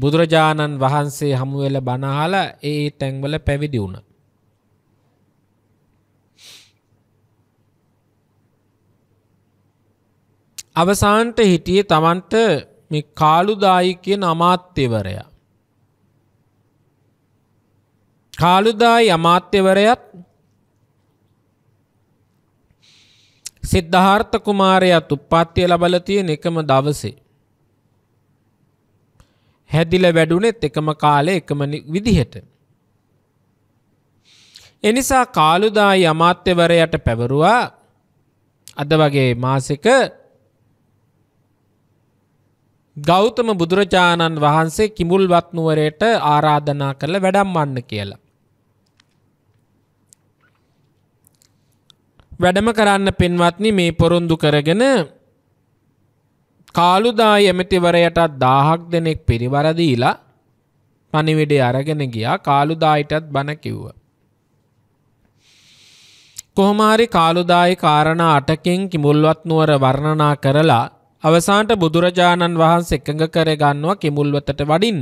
බුදුරජාණන් වහන්සේ හමුවෙල බනහල ඒ තැන්වල පැවිදි වුණ. අවසාන්ට හිටියේ තමන්ට කාලුදායි කිය නමාත්‍යවරයා. කාලුදායි අමාත්‍යවරයත් සිද්ධාර්ථ කුමාරයත් උප්පත්තිය ලබල තියෙන එකම දවසේ. හැදිල වැඩුණෙත් එකම කාලේ එකම විදිහට. එනිසා කාලුදායි අමාත්‍යවරයට පැවරුවා අද වගේ මාසික ගෞතම බුදුරජාණන් වහන්සේ කිමුල්වත් නුවරයට ආරාධනා කරලා වැඩම්වන්න කියලා. වැඩම කරන්න පෙන්වත්නි මේ පොරොන්දු කරගෙන කාලුදා යමතිවරයටත් දාහක් දෙනෙක් පිරිවරදීලා පනිවිඩේ අරගෙන ගියා කාලුදායිටත් බණ කිව්ව. කොහොමාරි කාලුදායි කාරණ අටකෙන් කිමුල්වත් නුවර වර්ණනා කරලා අවසාන්ට බුදුරජාණන් වහන්සේ එකඟ කර ගන්නවා කිමුල්වතට වඩින්න.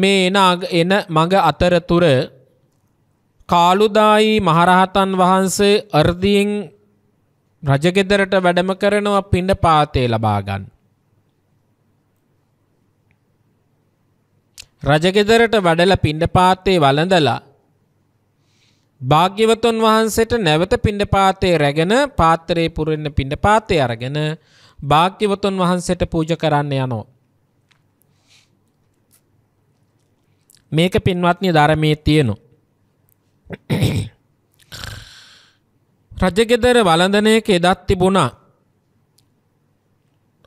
මේ එන මඟ අතරතුර කාලුදායි මහරහතන් වහන්සේ අර්ධියෙන් රජගෙදරට වැඩම කරනවා පිණ්ඩ පාතේ ලබා ගන්න. රජගෙදරට වැඩලා පිණ්ඩ පාතේ වළඳලා භාග්‍යවතුන් වහන්සේට නැවත පිණ්ඩ පාතේ රැගෙන පාත්‍රයේ පුරෙන්න පිණ්ඩ පාතේ අරගෙන භාග්‍යවතුන් වහන්සේට පූජ කරන්න යනවා. මේක පින්වත්නි ධර්මයේ තියෙනවා. රජගෙදර වලඳනයක එදත් තිබුණා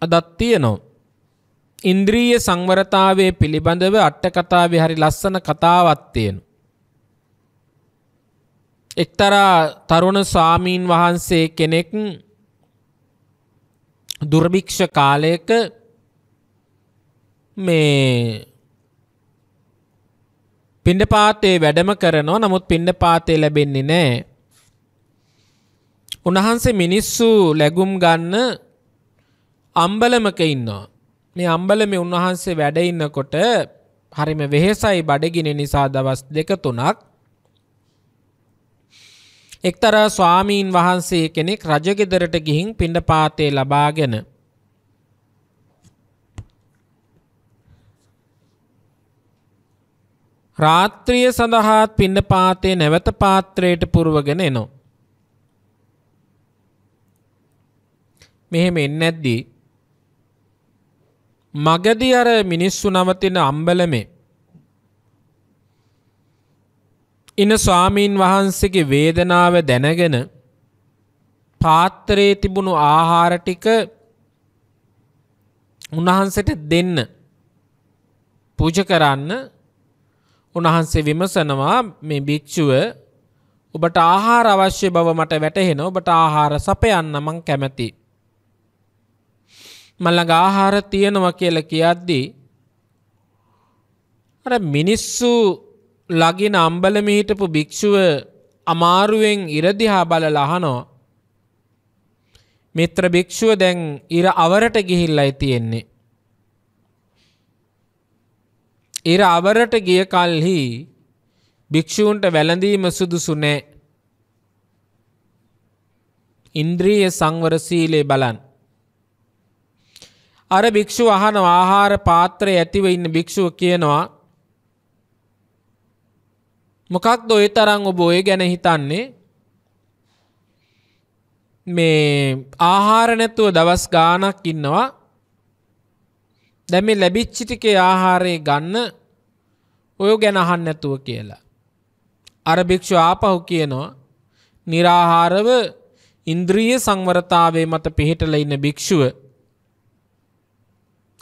අදත් තියනවා. ඉන්ද්‍රීය සංවරතාවේ පිළිබඳව අට්ටකතාවේ හරි ලස්සන කතාවත් තියෙන. එක්තරා තරුණ ස්වාමීන් වහන්සේ කෙනෙක් දුර්භික්ෂ කාලයක මේ පින්ඩ පාතේ වැඩම කරනවා නමුත් පින්ඩ පාතේ ලැබෙන්නේ නෑ. උන්වහන්සේ මිනිස්සු ලැගුම් ගන්න අම්බලමක ඉන්නවා. මේ අම්බලම උන්වහන්සේ වැඩ ඉන්නකොට හරිම වෙහෙසයි බඩගිනි නිසා දවස් දෙක තුනක් එක්තරා ස්වාමීන් වහන්සේ කෙනෙක් රජගෙදරට ගිහින් පිණ්ඩපාතේ ලබාගෙන රාත්‍රිය සඳහාත් පින්න පාතේ නැවත පාත්‍රයට පුරවගෙන එනවා. මෙහෙම එන්නේ නැද්දී මගදී අර මිනිස්සු නවතින අම්බලමේ ඉන ස්වාමීන් වහන්සේගේ වේදනාව දැනගෙන පාත්‍රයේ තිබුණු ආහාර ටික උන්වහන්සේට දෙන්න පූජ කරන්න උන්වහන්සේ විමසනවා මේ භික්ෂුව ඔබට ආහාර අවශ්‍ය බව මට වැටහෙන ඔබට ආහාර සපයන්න මං කැමැති. මල්ලඟ ආහාර තියෙනවා කියලා කියද්දී අර මිනිස්සු ලගින අම්බලම හිටපු භික්ෂුව අමාරුවෙන් ඉරදිහා බලලා අහනවා. මිත්‍ර භික්ෂුව දැන් ඉර අවරට ගිහිල්ලයි තියෙන්නේ. ඉර අවරට ගිය කල්හි භික්‍ෂූන්ට වැළඳීම සුදුසු නෑ. ඉන්ද්‍රීය සංවරසීලේ බලන්. අර භික්‍ෂු අහන ආහාර පාත්‍රය ඇතිව ඉන්න භික්‍ෂුව කියනවා මොකක් දොය තරං ඔබ ඔය ගැන හිතන්නේ මේ ආහාර නැතුව දවස් ගානක් ඉන්නවා දැම ලැබිච්චිටිකේ ආහාරය ගන්න ඔය ගැන අහන්නැතුව කියලා. අරභික්ෂ ආපහු කියනවා නිරාහාරව ඉන්ද්‍රිය සංවරතාවේ මත පිහිටල ඉන්න භික්‍ෂුව.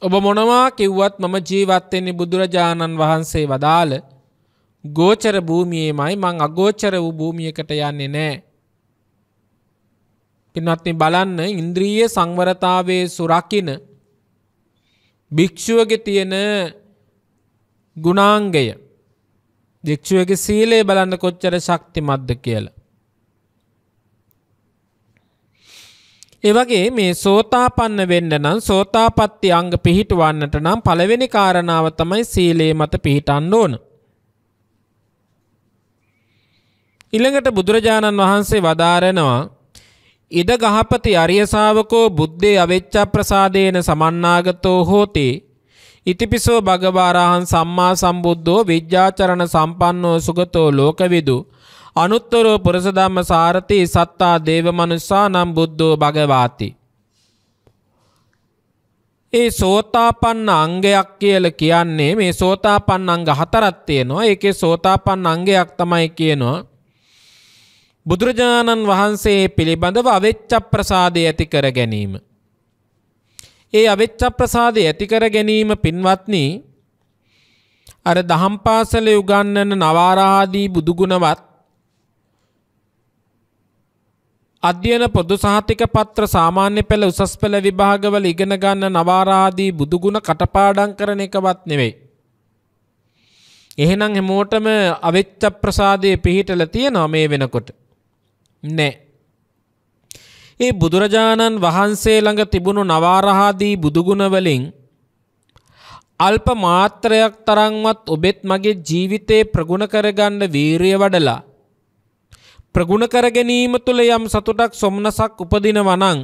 ඔබ මොනවා කිව්වත් මම ජීවත්වෙන්නේ බුදුරජාණන් වහන්සේ වදාළ ගෝචර භූමියේමයි මං අගෝචර වූ භූමියකට යන්නේ නෑ. පින්වත්නි බලන්න ඉන්ද්‍රිය සංවරතාවේ සුරකින භික්ෂුවගේ තියෙන ගුණාංගය භික්‍ෂුවගේ සීලේ බලන්න කොච්චර ශක්තිමත්ද කියල. එවගේ මේ සෝතාපන්න වෙන්න නම් සෝතාපත්ති අංග පිහිටුවන්නට නම් පළවෙනි කාරණාව තමයි සීලේ මත පිහිටන්න ඕන. ඉළඟට බුදුරජාණන් වහන්සේ වදාරනවා ඉඩ ගහපති අරියසාාවකෝ බුද්ධේ අවෙච්චා ප්‍රසාදයන සමන්නාගතෝ හෝතේ ඉතිපිසෝ භගවාරහන් සම්මා සම්බුද්ධෝ විද්‍යාචරණ සම්පන්නෝ සුගතෝ ලෝකවිදු අනුත්තරෝ පුරසධම්ම සාරති සත්තා දේවමනුස්සා නම් බුද්ධෝ භගවාති. ඒ සෝතාපන්න අංගයක් කියල කියන්නේ මේ සෝතාපන්න අංග හතරත් තියෙනවා ඒකේ සෝතාපන්න අංගයක් තමයි කියනවා. බුදුරජාණන් වහන්සේ පිළිබඳව අවෙච්ච ප්‍රසාදය ඇති කර ගැනීම. ඒ අවිච්චප්‍රසාදය ඇතිකර ගැනීම පින්වත්නි අර දහම් පාසල උගන්නන නවාරාදී බුදුගුණවත් අධ්‍යයන පොදු සහතික පත්‍ර සාමාන්‍ය පෙළ උසස් පෙළ විභාගවල ඉගෙන ගන්න නවාරාදී බුදුගුණ කටපාඩම් කරන එකවත් නෙවෙයි. එහෙනම් හැමෝටම අවිච්චප්‍රසාදයේ පිහිටලා තියෙනවා මේ වෙනකොට. නෑ. ඒ බුදුරජාණන් වහන්සේ ළඟ තිබුණු නවාරහාදී බුදුගුණවලින් අල්ප මාත්‍රයක් තරම්වත් ඔබෙත් මගේ ජීවිතේ ප්‍රගුණ කරගන්න වීරිය වඩලා ප්‍රගුණ කර ගැනීම තුළ යම් සතුටක් සොම්නසක් උපදිනවා නම්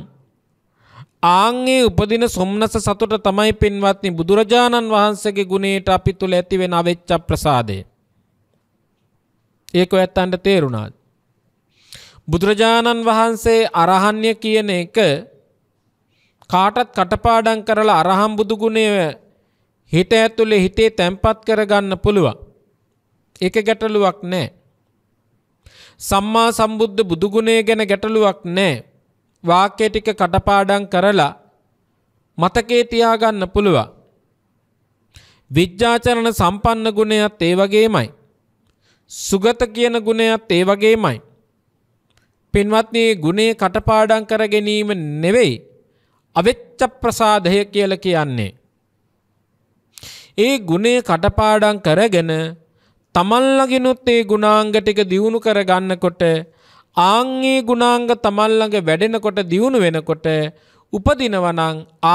ආන්ගේ උපදින සොම්නස සතුට තමයි පින්වත්නි බුදුරජාණන් වහන්සේගේ ගුණයට අපි තුල ඇති වෙන අවෙච්ච ප්‍රසාදය. ඒක ඔයත් අන්න තේරුණාද? බුදුරජාණන් වහන්සේ අරහන්්‍ය කියන එක කාටත් කටපාඩම් කරලා අරහම් බුදුගුණය හිත ඇතුලේ හිතේ තැම්පත් කරගන්න පුළුවන්. ඒක ගැටලුවක් නෑ. සම්මා සම්බුද්ධ බුදුගුණය ගැන ගැටලුවක් නෑ. වාක්‍ය ටික කටපාඩම් කරලා මතකේ තියාගන්න පුළුවන්. විද්‍යාචරණ සම්පන්න ගුණයත් ඒ වගේමයි. සුගත කියන ගුණයත් ඒ වගේමයි. පින්වත්නී ගුණේ කටපාඩම් කර ගැනීම නෙවෙයි අවෙච්ච ප්‍රසාදය කියල කියන්නේ. ඒ ගුණේ කටපාඩම් කරගෙන තමල්ලගෙනුත් ඒ ගුණාංග ටික දියුණු කර ගන්නකොට ආංගේ ගුණාංග තමල්ලඟ වැඩෙනකොට දියුණු වෙනකොට උපදිනවනං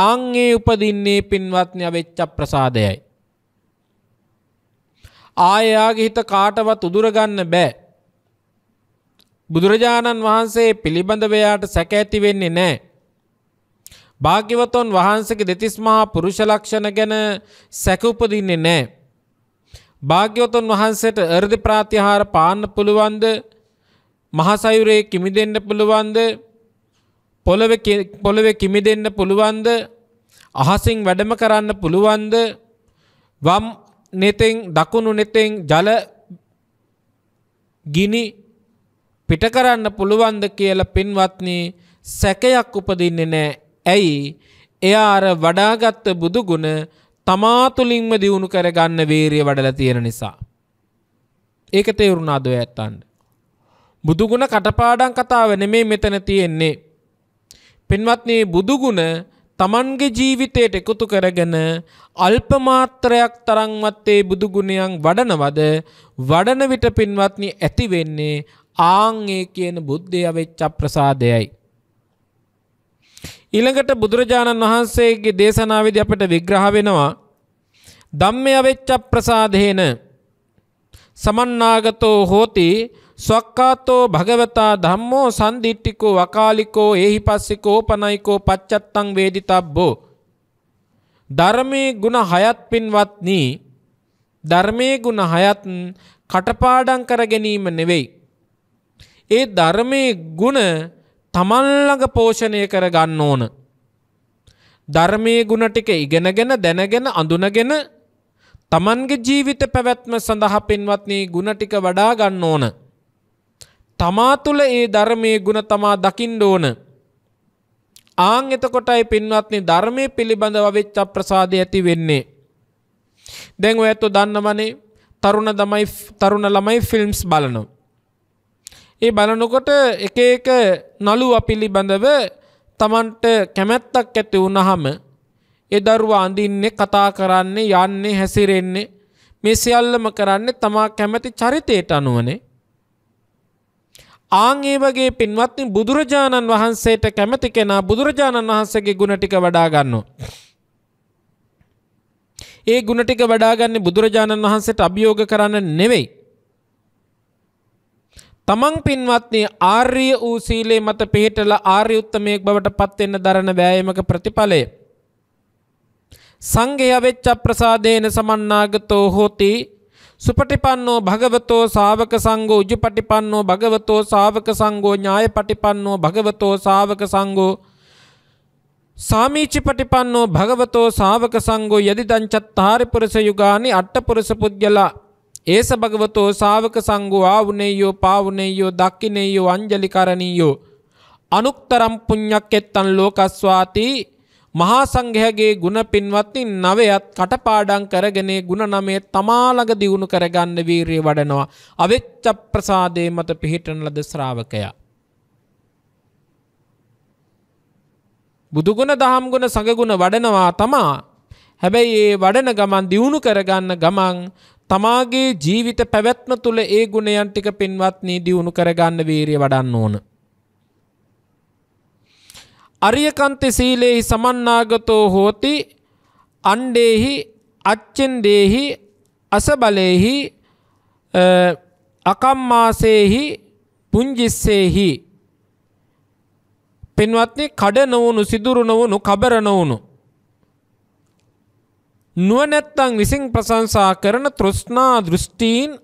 ආංගේ උපදින්නේ පින්වත්න අවෙච්ච ප්‍රසාදයයි. ආයයාගේ හිත කාටවත් උදුරගන්න බෑ බුදුරජාණන් වහන්සේ පිළිබඳවයාට සැක ඇති වෙන්නේ නෑ. භාග්‍යවතුන් වහන්සේගේ දෙතිස්මහා පුරුෂ ලක්ෂණ ගැන සැක උපදින්නේ නෑ. භාග්‍යවතුන් වහන්සේට අර්ධ ප්‍රාතිහාර පාන්න පුළුවන්ද? මහසයුරේ කිමිදෙන්න පුළුවන්ද? පොළවේ පොළවේ කිමිදෙන්න පුළුවන්ද? අහසින් වැඩම කරන්න පුළුවන්ද? වම් නෙතෙන් දකුණු නෙතෙන් ජල ගිනි පිට කරන්න පුළුවන්ද කියල පින්වත්නි සැකයක් උපදින්නේ නෑ. ඇයි එයා අර වඩාගත්ත බුදුගුණ තමාතුලින්ම දියුණු කරගන්න වේරිය වඩල තියෙන නිසා. ඒක තේරුණාදො ඇත්තන්ට. බුදුගුණ කටපාඩන් කතාව නෙමේ මෙතන තියෙන්නේ. පින්වත්නේ බුදුගුණ තමන්ගේ ජීවිතයට එකතු කරගෙන අල්පමාත්‍රයක් තරංවත්තේ බුදුගුණයන් වඩනවද වඩන විට පින්වත්නි ඇතිවෙන්නේ ආංඒ කියන බුද්ධය වෙච්ච ප්‍රසාදයයි. ඉළඟට බුදුරජාණන් වහන්සේගේ දේශනාවිද අපට විග්‍රහ වෙනවා ධම්මය වෙච්ච ප්‍රසාදයන සමන්නාගතෝ හෝති ස්වක්කාතෝ භගවතා ධම්මෝ සන්දිිට්ටිකෝ වකාලිකෝ එහි පස්සිකෝ පනයිකෝ පච්චත්තං වේඩිතබ්බෝ. ධර්මය ගුණ හයත් පින්වත්නී ධර්මය ගුණ හයත් කටපාඩං කර ගැනීම නෙවෙයි. ඒ ධර්මයේ ගුණ තමන්ළඟ පෝෂණය කර ගන්න ඕන. ධර්මයේ ගුණ ටික ඉගෙනගෙන දැනගෙන අඳුනගෙන තමන්ගේ ජීවිත පැවැත්ම සඳහා පින්වත්නී ගුණ ටික වඩා ගන්න ඕන. තමා තුළ ඒ ධර්මයේ ගුණ තමා දකින්න ඕන. ආන් එතකොටයි පින්වත්නි ධර්මයේ පිළිබඳව වෙච්ච අප්‍රසාදය ඇති වෙන්නේ. දැන් ඔයත් දන්නවනේ තරුණ ළමයි තරුණ ළමයි ෆිල්ම්ස් බලනවා. ඒ බලනකොට එක එක නළුව පිළිබඳව තමන්ට කැමැත්තක් ඇති වුණහම ඒ දරුවා අඳින්නේ කතා කරන්නේ යන්නේ හැසිරෙන්නේ මේ සියල්ලම කරන්නේ තමා කැමැති චරිතයට අනුවනේ ආන් ඒ වගේ පින්වත්නි බුදුරජාණන් වහන්සේට කැමති කෙනා බුදුරජාණන් වහන්සේගේ ගුණ ටික වඩා ගන්නවා ඒ ගුණ ටික වඩා ගන්නේ බුදුරජාණන් වහන්සේට අභියෝග කරන්න නෙවෙයි තමන් පින්වත්න්නේ ආර්ය වූ සීලේ මත පිහිටල ආර්ය උත්තමයෙක් බවට පත්වෙන්න දරන වෑයමක ප්‍රතිඵලය. සංඝයවෙච්ච ප්‍රසාදේන සමන්නාගතෝ හෝති සුපටිපන්නෝ භගවතෝ සාවක සංගෝ උජුපටිපන්නෝ භගවතෝ සාවක සංගෝ ඥායපටිපන්නෝ භගවතෝ සාවක සංගෝ සාමීචි පටිපන්නෝ භගවතෝ සාවක සංගෝ යදිදංචත්තාරිපුරස යුගානි අට්ටපුරස පුද්ගලා ඒස භගවතෝ ශාවක සංඝෝ ආවුනේයෝ පාවුනේයෝ දක්කිනේයෝ අංජලිකරණීයෝ අනුක්තරම් පුඤ්ඤක් එත්තන් ලෝකස්වාති මහා සංඝයාගේ ගුණ පින්වත්නි නවයත් කටපාඩම් කරගෙන ගුණ නමේ තමා ළඟ දියුණු කරගන්න වීරිය වඩනවා අවෙච්ච ප්‍රසාදේ මත පිහිටන ලද ශ්‍රාවකයා බුදුගුණ දහම් ගුණ සඟ ගුණ වඩනවා තමා හැබැයි ඒ වඩන ගමන් දියුණු කරගන්න ගමන් තමාගේ ජීවිත පැවැත්ම තුළ ඒ ගුණයන් ටික පින්වත්නී දියුණු කරගන්න වීරිය වඩන්න ඕන. අරියකන්ති සීලෙහි සමන්නාගතෝ හෝති අන්්ඩේහි අච්චෙන්ඩේහි අසබලෙහි අකම්මාසේහි පුංජිස්සේහි. පෙන්වත්නි කඩ නොවුණු සිදුරු නොවුණු කබර නොවුණු නුවණැත්තන් විසින් ප්‍රශංසා කරන තෘෂ්ණා දෘෂ්ටීන්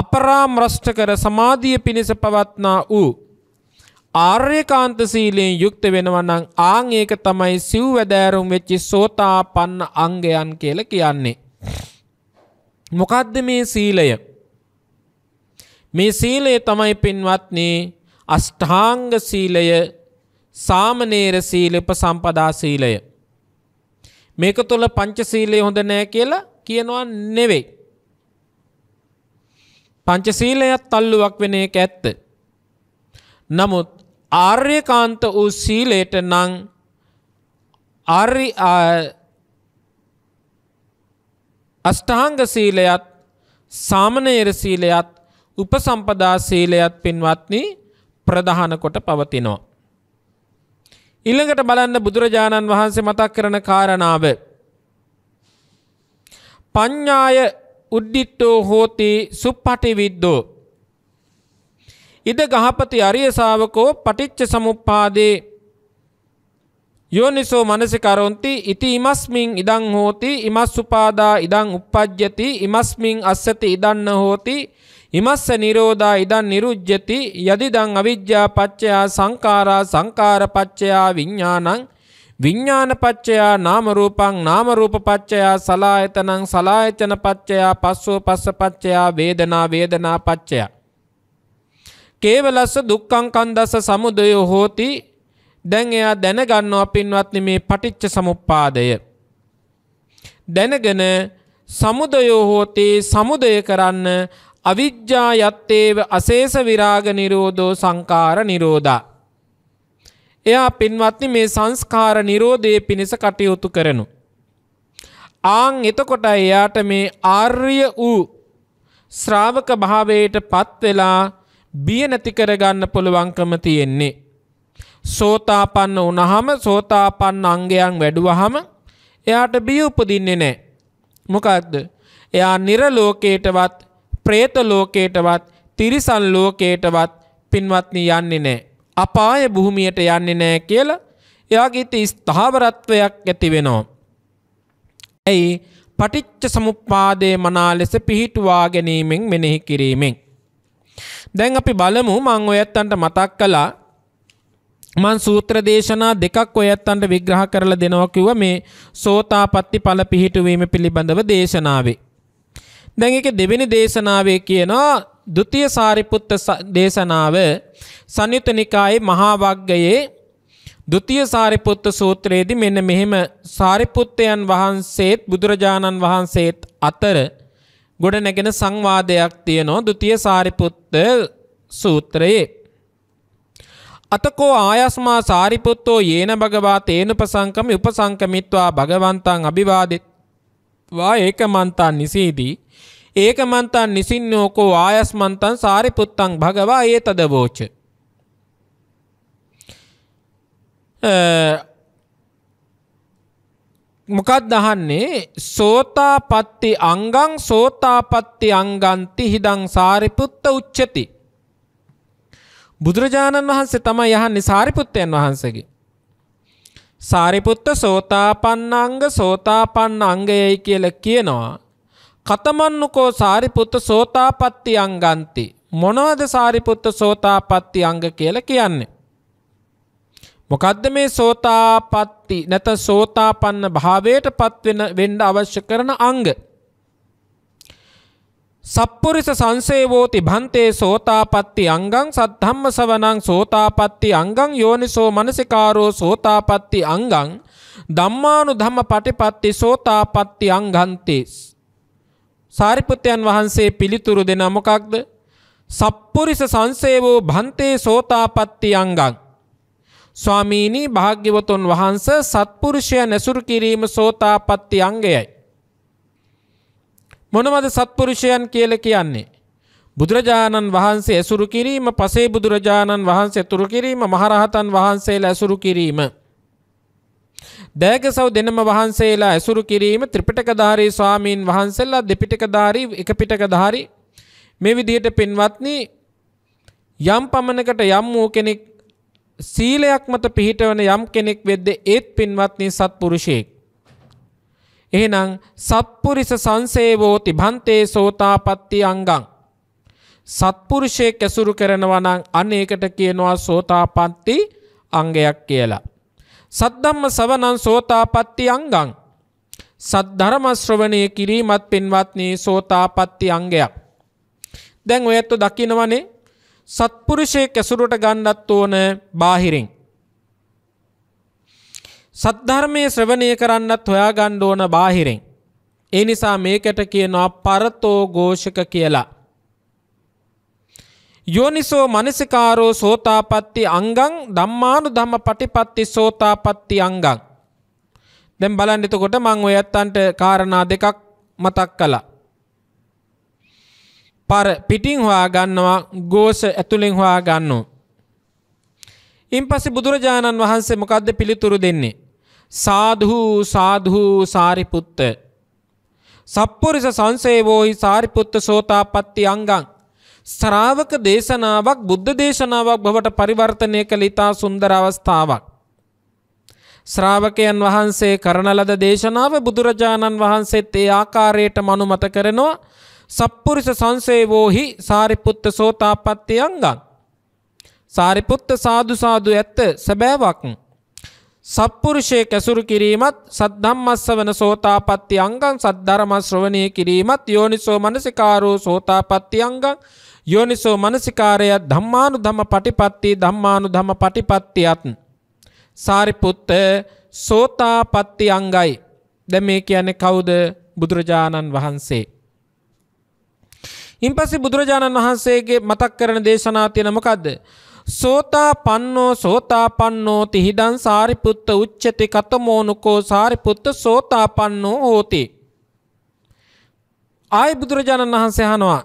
අපරාමෘෂ්ඨ කර සමාධිය පිණිස පවත්නා වූ ආර්යකාන්ත සීලයෙන් යුක්ත වෙනවා නම් ආන් ඒක තමයි සිව් වැදෑරුම් වෙච්ච සෝතාපන්න අංගයන් කියලා කියන්නේ. මොකද්ද මේ සීලය? මේ සීලය තමයි පින්වත්නි අෂ්ඨාංග සීලය, සාමණේර සීල, උපසම්පදා සීලය. මේක තුළ පංචසීලය හොඳ නෑ කියලා කියනවා නෙවෙයි. පංචසීලයත් තල්ලුවක් වෙන එක ඇත්ත. නමුත් ආර්යකාන්ත වූ සීලයට නං ආර්ය අෂ්ටාංග සීලයත් සාමනේර සීලයත් උපසම්පදා සීලයත් පින්වත්නි ප්‍රධාන කොට පවතිනවා. ඉළඟට බලන්න බුදුරජාණන් වහන්සේ මතක් කරන කාරණාව. ප්ඥාය උඩ්ඩිට්ටෝ හෝති සුප්පටි විද්දෝ. ඉද ගහපති අරියසාාවකෝ පටිච්ච සමුප්පාදේ යෝනිසෝ මනසිකරොන්ති ඉති ඉමස්මින් ඉදං හෝති ඉමස් උපාදා ඉදං උපද්ජති ඉමස්මින් අස්සති ඉදන්න හෝති ඉමස්ස නිරෝධා ඉදන් නිරුජ්ජති යදිදං අවිද්‍යා පච්චයා සංඛාරා සංඛාර පච්චයා විඥානං විඥාන පච්චයා නාම රූපං නාම රූප පච්චයා සලායතනං සලායතන පච්චයා පස්සෝ පස්ස පච්චයා වේදනා වේදනා පච්චයා කේවලස්ස දුක්ඛං කන්දස්ස සමුදයෝ හෝති දැන් එයා දැනගන්නවා පින්වත්නි මේ පටිච්ච සමුප්පාදය දැනගෙන සමුදයෝ හෝතේ සමුදය කරන්න අවිද්‍යා යත්තේව අසේෂ විරාග නිරෝධෝ සංකාර නිරෝධා. එයා පින්වත්නි මේ සංස්කාර නිරෝධය පිණිස කටයුතු කරනු. ආං එතකොට එයාට මේ ආර්ය වූ ශ්‍රාවක භාවයට පත්වෙලා බිය නැති කරගන්න පුළුවන්කම තියෙන්නේ. සෝතාපන්න වුණහම සෝතාපන්න අංගයන් වැඩුවහම එයාට බිය උපදින්නේ නෑ. මොකක්ද? එයා නිරලෝකයටවත් ප්‍රේත ලෝකේටවත් තිරිසන් ලෝකේටවත් පින්වත්නි යන්නේ නෑ. අපාය බුහමියට යන්නේ නෑ කියලා එයාගේත ස්ථාවරත්වයක් ඇති වෙනවා. ඇයි පටිච්ච සමුපාදය මනා ලෙස පිහිටුවා ගැනීමෙන් මෙනෙහි කිරීමෙන්. දැන් අපි බලමු මං ඔයත්තන්ට මතක් කලා මං සූත්‍ර දේශනා දෙකක් ඔයත්තන්ට විග්‍රහ කරලා දෙනවා කිව්ව මේ සෝතාපට්ටි ඵල පිහිටුවීම පිළිබඳව දේශනාවේ. දැන් එක දෙවෙනි දේශනාවේ කියනවා දුතිය සාරිපුත්ත දේශනාව සංයුත නිකායේ මහාවග්ගයේ දුතිය සාරිපුත්ත සූත්‍රයේදී මෙන්න මෙහෙම සාරිපුත්තයන් වහන්සේත් බුදුරජාණන් වහන්සේත් අතර ගොඩ නැගෙන සංවාදයක් තියෙනවා දුතිය සාරිපුත්ත සූත්‍රයේ අතකෝ ආයස්මා සාරිපුත්තෝ යේන භගවා තේනුපසංකම උපසංකමිත්වා භගවන්තං අභිවාදෙත්වා ඒකමන්තං නිසීදී ඒක මන්තන් නිසින්නෝකෝ ආයස් මන්තන් සාරිපුත්තං භගවා ඒ තදබෝච. මොකත් දහන්නේ සෝතාපත්ති අංගං සෝතාපත්ති අංගන්ති හිදං සාරිපුත්ත උච්චති. බුදුරජාණන් වහන්සේ තමයි යහන්නේ සාරිපුත්තයන් වහන්සේගේ. සාරිපුත්ත සෝතාපන්න අංග සෝතාපන්න අංගයයි කියල කියනවා. කතමන්නුකෝ සාරිපුත්ත සෝතාපත්ති අංගන්ති. මොනවද සාරිපුත්ත සෝතාපත්ති අංග කියල කියන්නේ. මොකදද මේ සෝතාපත්ති නැත සෝතාපන්න භාවයට පත්වෙන වෙන්ඩ අවශ්‍ය කරන අංග. සප්පුරිස සංසේවෝති භන්තේ සෝතාපත්ති අංගං සද්ධම්ම සවනං සෝතාපත්ති අංගං යෝනිසෝ මනසිකාරෝ සෝතාපත්ති අංගං දම්මානු ධම පටිපත්ති සෝතාපත්ති අංගන්තේස්. සාරිපුත්තයන් වහන්සේ පිළිතුරු දෙන මොකක්ද සප්පුරිස සංසේවෝ භන්තේ සෝතාපත්ති අංගං. ස්වාමීණී භාග්‍යවතුන් වහන්ස සත්පුරුෂය නැසුරු කිරීම සෝතාපත්ති අංගයයි. මොනවද සත්පුරුෂයන් කියල කියන්නේ. බුදුරජාණන් වහන්සේ ඇසුරු කිරීම පසේ බුදුරජාණන් වහන්සේ තුරු කිරීම මහරහතන් වහන්සේලා ඇසුරු කිරීම. දෑගසව් දෙනම වහන්සේලා ඇසුරු කිරීම ත්‍රිපිටකධාරී ස්වාමීන් වහන්සේලා දෙපිටකධාරී එක පිටකධාරි මේ විදිහට පින්වත්නි යම් පමණකට යම් වූ කෙනෙක් සීලයක් මත පිහිටවන යම් කෙනෙක් වෙද්ද ඒත් පින්වත්නි සත්පුරුෂයෙක්. එහෙනම් සත්පුරිස සංසේවෝති භන්තේ සෝතාපට්ටි අංගං සත්පුරුෂයෙක් ඇසුරු කරනවා නම් අනේකට කියනවා සෝතාපට්ටි අංගයක් කියලා. සද්ධම්ම සවනං සෝතාපට්ටි අංගං සද්ධර්ම ශ්‍රවණය කිරීමත් පින්වත්නි සෝතාපට්ටි අංගයක් දැන් ඔයත් දකින්නවනේ සත්පුරුෂයෙක් ඇසුරට ගන්නත් ඕන බාහිරින් සද්ධර්මයේ ශ්‍රවණය කරන්නත් හොයා ගන්න ඕන බාහිරින් ඒ නිසා මේකට කියනවා පරතෝ ഘോഷක කියලා යෝනිසෝ මනසිකාරෝ සෝතාපත්ති අංගං ධම්මානු ධම්ම පටිපත්ති සෝතාපත්ති අංගං. දැන් බලන්න එතකොට මං ඔය ඇත්තන්ට කාරණා දෙකක් මතක් කළා. පර පිටින් හොයා ගන්නවා ගෝස ඇතුළෙන් හොයා ගන්නෝ. ඉන් පස්සේ බුදුරජාණන් වහන්සේ මොකද්ද පිළිතුරු දෙන්නේ? සාධූ සාධූ සාරිපුත්ත. සප්පුරිස සංසේවෝහි සාරිපුත්ත සෝතාපත්ති අංගං. ශ්‍රාවක දේශනාවක් බුද්ධ දේශනාවක් බවට පරිවර්තනය කළ ඉතා සුන්දර අවස්ථාවක්. ශ්‍රාවකයන් වහන්සේ කරන ලද දේශනාව බුදුරජාණන් වහන්සේත් ඒ ආකාරයට මනුමත කරනවා සප්පුරිස සංසේවෝහි සාරිපුත්ත සෝතාපත්ති අංගන්. සාරිපුත්ත සාදු සාදු ඇත්ත සැබෑවක්. සප්පුරුෂය කැසුරු කිරීමත් සද්ධම්මස්ස වන සෝතාපත්ති අංගන් සද්ධරම ශ්‍රවණය කිරීමත් යෝනිසෝ මනසිකාරෝ සෝතාපත්ති අංගන් යෝනිසෝ මනසිකාරය ධම්මානු ධම පටිපත්ති ධම්මානු ධම පටිපත්තියත්. සාරිපුත්ත සෝතාපත්ති අංගයි. දැ මේ කියන්නේ කවුද බුදුරජාණන් වහන්සේ. ඉන්පසි බුදුරජාණන් වහන්සේගේ මතක් කරන දේශනා තියෙනමකක්ද. සෝතා පන්නෝ සෝතා පන්නෝ තිහිඩන් සාරිපුත්ත උච්චති කතමෝනුකෝ සාරිපුත්ත සෝතා පන්නෝ හෝතේ. ආය බුදුරජාණන් වහන්සේ හනවා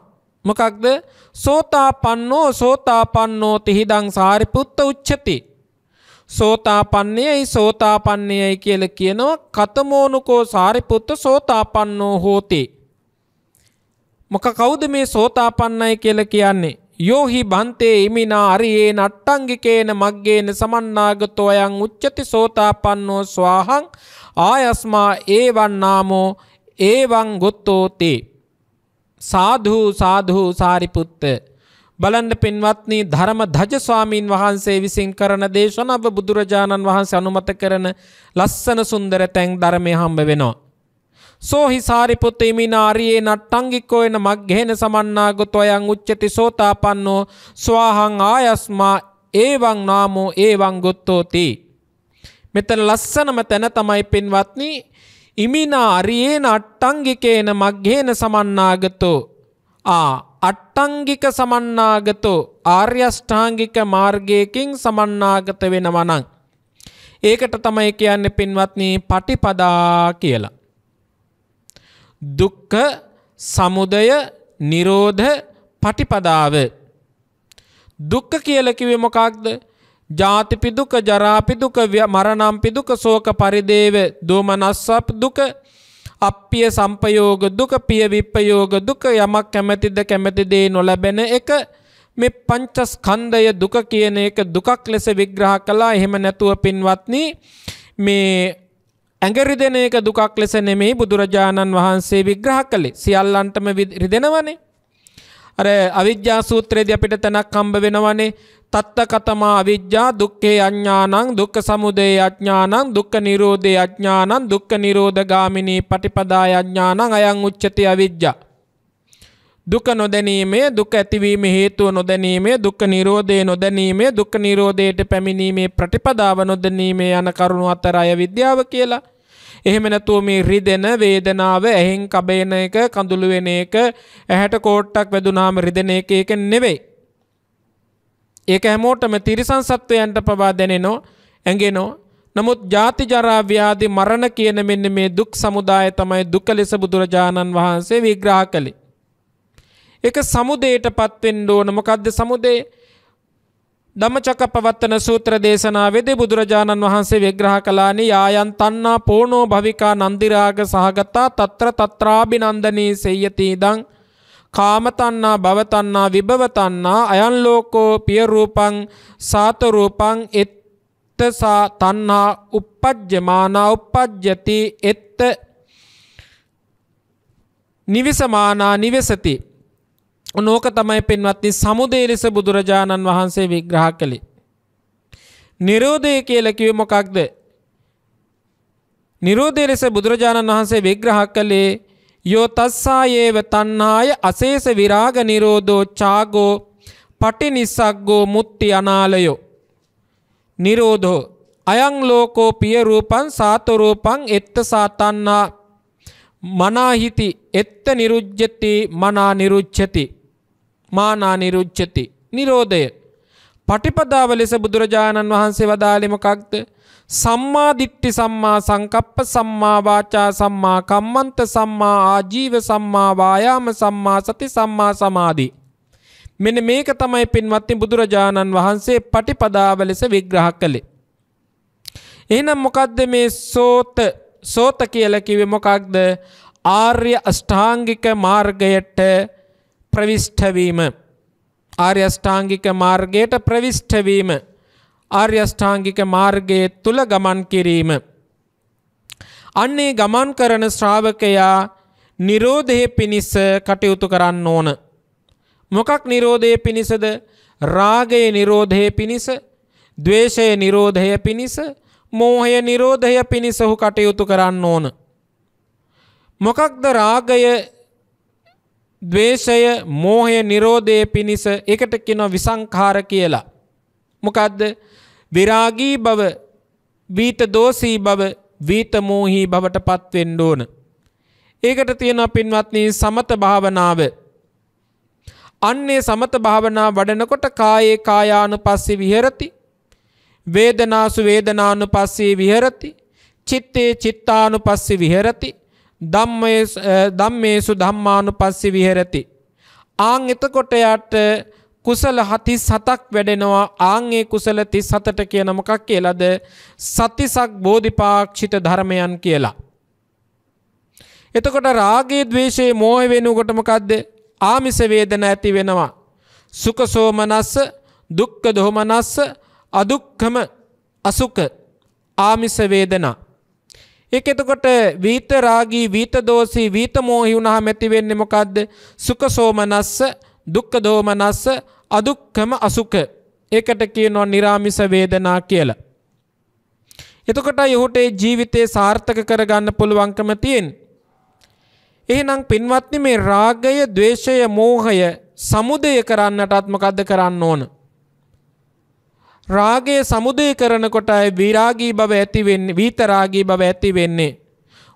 මොකක්ද සෝතා පන්නෝ සෝතා පන්නෝ තිහිදං සාරිපුත්ත උච්චති. සෝතා පන්නේයයි සෝතා පන්නේයයි කියල කියනවා කතමෝනුකෝ සාරිපුත්ත සෝතා පන්නෝ හෝතේ. මොක කෞද මේ සෝතා පන්නයි කියල කියන්නේ. යෝහි බන්තේ ඉමිනා අරියේ නට්ටංගිකේන මක්ගේන සමන්නාගතෝ අයං උච්චති සෝතා පන්නෝ ස්වාහං ආයස්මා ඒවන්නාමෝ ඒවං ගොත්තෝතේ. සාධූ සාධූ සාරිපුත්ත. බලන්ඩ පින්වත්නී ධර්ම ධජස්වාමීන් වහන්සේ විසින් කරන දේශනාව බුදුරජාණන් වහන්සේ අනුමත කරන ලස්සන සුන්දර තැන් ධර්මය හම්බ වෙනවා. සෝහි සාරිපුතේමින ආරියේ නට්ටංගිකෝයන මග්ගේන සමන්නාගොත ඔයං උච්චති සෝතාපන්නෝ ස්වාහං ආයස්මා ඒවං නාමෝ ඒවං ගොත්තෝති. මෙතන ලස්සනම තැන තමයි පින්වත්නී ඉමිනා අරියේන අට්ටංගිකේන මග්ගේන සමන්නාගතෝ ආ අට්ටංගික සමන්නාගතෝ ආර්යෂ්ඨාංගික මාර්ගයකින් සමන්නාගත වෙනවනං. ඒකට තමයි කියන්න පින්වත්නී පටිපදා කියලා. දුක්ක සමුදය නිරෝධ පටිපදාව. දුක්ක කියලකිවේ මොකක්ද ජාතිපිදුක ජරාපිදුක මරණම්පිදුක සෝක පරිදේව දෝමනස්සප් දුක අප්පිය සම්පයෝග දුක පිය විප්පයෝග දුක යමක් කැමැතිද කැමැතිදේ නොලැබෙන එක මේ පංචස්කන්ධය දුක කියන එක දුකක් ලෙස විග්‍රහ කළා එහෙම නැතුව පින්වත්නි මේ ඇඟරිදෙන එක දුකක් ලෙස නෙමෙයි බුදුරජාණන් වහන්සේ විග්‍රහ කළේ සියල්ලන්ටම රිදෙනවනේ අර අවිද්‍යා සූත්‍රයේදී අපිට තනක් හම්බ වෙනවනේ තත්තකතමා අවිද්‍යා දුක්ඛේ අඥානං දුක්ඛ සමුදය අඥානං දුක්ඛ නිරෝධේ අඥානං දුක්ඛ නිරෝධ ගාමිනී පටිපදාය අඥානං අයං උච්චති අවිද්‍යා දුක නොදැනීමේ දුක ඇතිවීම හේතුව නොදැනීමේ දුක්ඛ නිරෝධේ නොදැනීමේ දුක්ඛ නිරෝධයට පැමිණීමේ ප්‍රතිපදාව නොදැනීමේ යන කරුණු අතර අය විද්‍යාව කියලා එහෙම නැතුව මේ රිදෙන වේදනාව ඇහෙන් කබේන එක කඳුළු වෙන එක ඇහැට කෝට්ටක් වැදුනාම රිදෙන එක ඒක නෙවෙයි ඒක හැමෝටම තිරිසන් සත්වයන්ට පවා දැනෙනෝ ඇඟෙනෝ නමුත් ජාති ජරා ව්‍යාධි මරණ කියන මෙන්න මේ දුක් සමුදාය තමයි දුක ලෙස බුදුරජාණන් වහන්සේ විග්‍රහ කළේ. ඒක සමුදේටපත් වෙන්න ඕන මොකද්ද සමුදේ? ධම්මචක්කපවත්තන සූත්‍ර දේශනාවේදී බුදුරජාණන් වහන්සේ විග්‍රහ කළානේ යායන් තණ්හා පෝනෝ භවිකා නන්දිරාග සහගතා తත්‍ර తත්‍රාබිනන්දනී සේයති ඉදං කාමතණ්ණා භවතණ්ණා විභවතණ්ණා අයන් ලෝකෝ පිය රූපං සාත රූපං එත්තසා තණ්හා uppajjamaana uppajjati එත්ත නිවිසමානා නිවසති නෝක තමයි පෙන්වත්නි සමුදේ ලෙස බුදුරජාණන් වහන්සේ විග්‍රහ කළේ. නිරෝධය කියලා කිව්වේ මොකක්ද? නිරෝධය ලෙස බුදුරජාණන් වහන්සේ විග්‍රහ කළේ යෝතස්සා ඒව තන්හාය අසේස විරාග නිරෝධෝ චාගෝ පටි නිසක්ගෝ මුත්ති අනාලයෝ. නිරෝධෝ අයං ලෝකෝ පියරූපන් සාතරූපං එත්ත සාතන්නා මනාහිති එත්ත නිරුජ්ජති මනා නිරුච්චති මානා නිරුච්චති නිරෝධය පටිපදාව ලෙස බුදුරජාණන් වහන්සේ වදාළෙමකක්ද සම්මාදිට්ටි සම්මා සංකප්ප සම්මාවාචා සම්මා කම්මන්ත සම්මා ආජීව සම්මාවායාම සම්මා සති සම්මා සමාධී. මෙන මේක තමයි පින්වත්ති බුදුරජාණන් වහන්සේ පටිපදාව ලෙස විග්‍රහ කළේ. එහෙනම් මොකක්ද මේ සෝත සෝත කියලා කිව්වේ මොකක්ද? ආර්ය අෂ්ටාංගික මාර්ගයට ප්‍රවිෂ්ඨ වීම. ආර්ය අෂ්ටාංගික මාර්ගයට ප්‍රවිෂ්ඨ වීම. ආර්යෂ්ඨාංගික මාර්ගයේ තුල ගමන් කිරීම. අන්නේ ගමන් කරන ශ්‍රාවකයා නිරෝධයේ පිණිස කටයුතු කරන්න ඕන. මොකක් නිරෝධයේ පිණිසද? රාගයේ නිරෝධයේ පිණිස, ద్వේෂයේ නිරෝධය පිණිස, මෝහය නිරෝධය පිණිස ඔහු කටයුතු කරන්න ඕන. මොකක්ද රාගය ද්වේෂය මෝහය නිරෝධය පිණිස එකට කියන විසංකාර කියලා. මොකක්ද විරාගී බව වීත දෝසී බව වීතමූහි බවට පත්වෙන්න ඕන. ඒකට තියෙන පින්වත්නී සමත භාවනාව. අන්නේ සමත භාවනා වඩනකොට කායේ කායානු පස්සෙ විහරති. වේදනාසු වේදනානු පස්සේ විහරති. චිත්තේ චිත්තානු පස්සෙ විහරති. දම්මේසු ධම්මානු පස්සෙ විහරති. ආං එතකොට යට කුසල හතිස් හතක් වැඩෙනවා ආංගේ කුසල තිස් හතට කියන මොකක් කියලද සතිසක් බෝධිපාක්ෂිත ධර්මයන් කියලා. එතකොට රාගේ දවේශයේ මෝහ වෙනුකොටමකක්ද ආමිස වේදන ඇති වෙනවා. සුකසෝමනස්ස දුක්ක දොහොමනස්ස අදුක්කම අසුක ආමිස වේදනා. ඒක එතකොට වීත රාගී වීත දෝසී වීත මෝහි වුණාම ඇති වෙන්නේ මොකද්ද? සුඛ සෝමනස්ස දුක්ඛ දෝමනස්ස අදුක්කම අසුක. ඒකට කියනවා නිරාමිස වේදනා කියලා. එතකොට යහුට ජීවිතේ සාර්ථක කරගන්න පුළුවන්කම තියෙන. එහෙනම් පින්වත්නි මේ රාගය, ద్వේෂය, මෝහය සමුදය කරන්නටත් මොකද්ද කරන්න ඕන? රාගය සමුදය කරනකොට විරාගී බව ඇති වෙන්නේ, විතරාගී බව ඇති වෙන්නේ.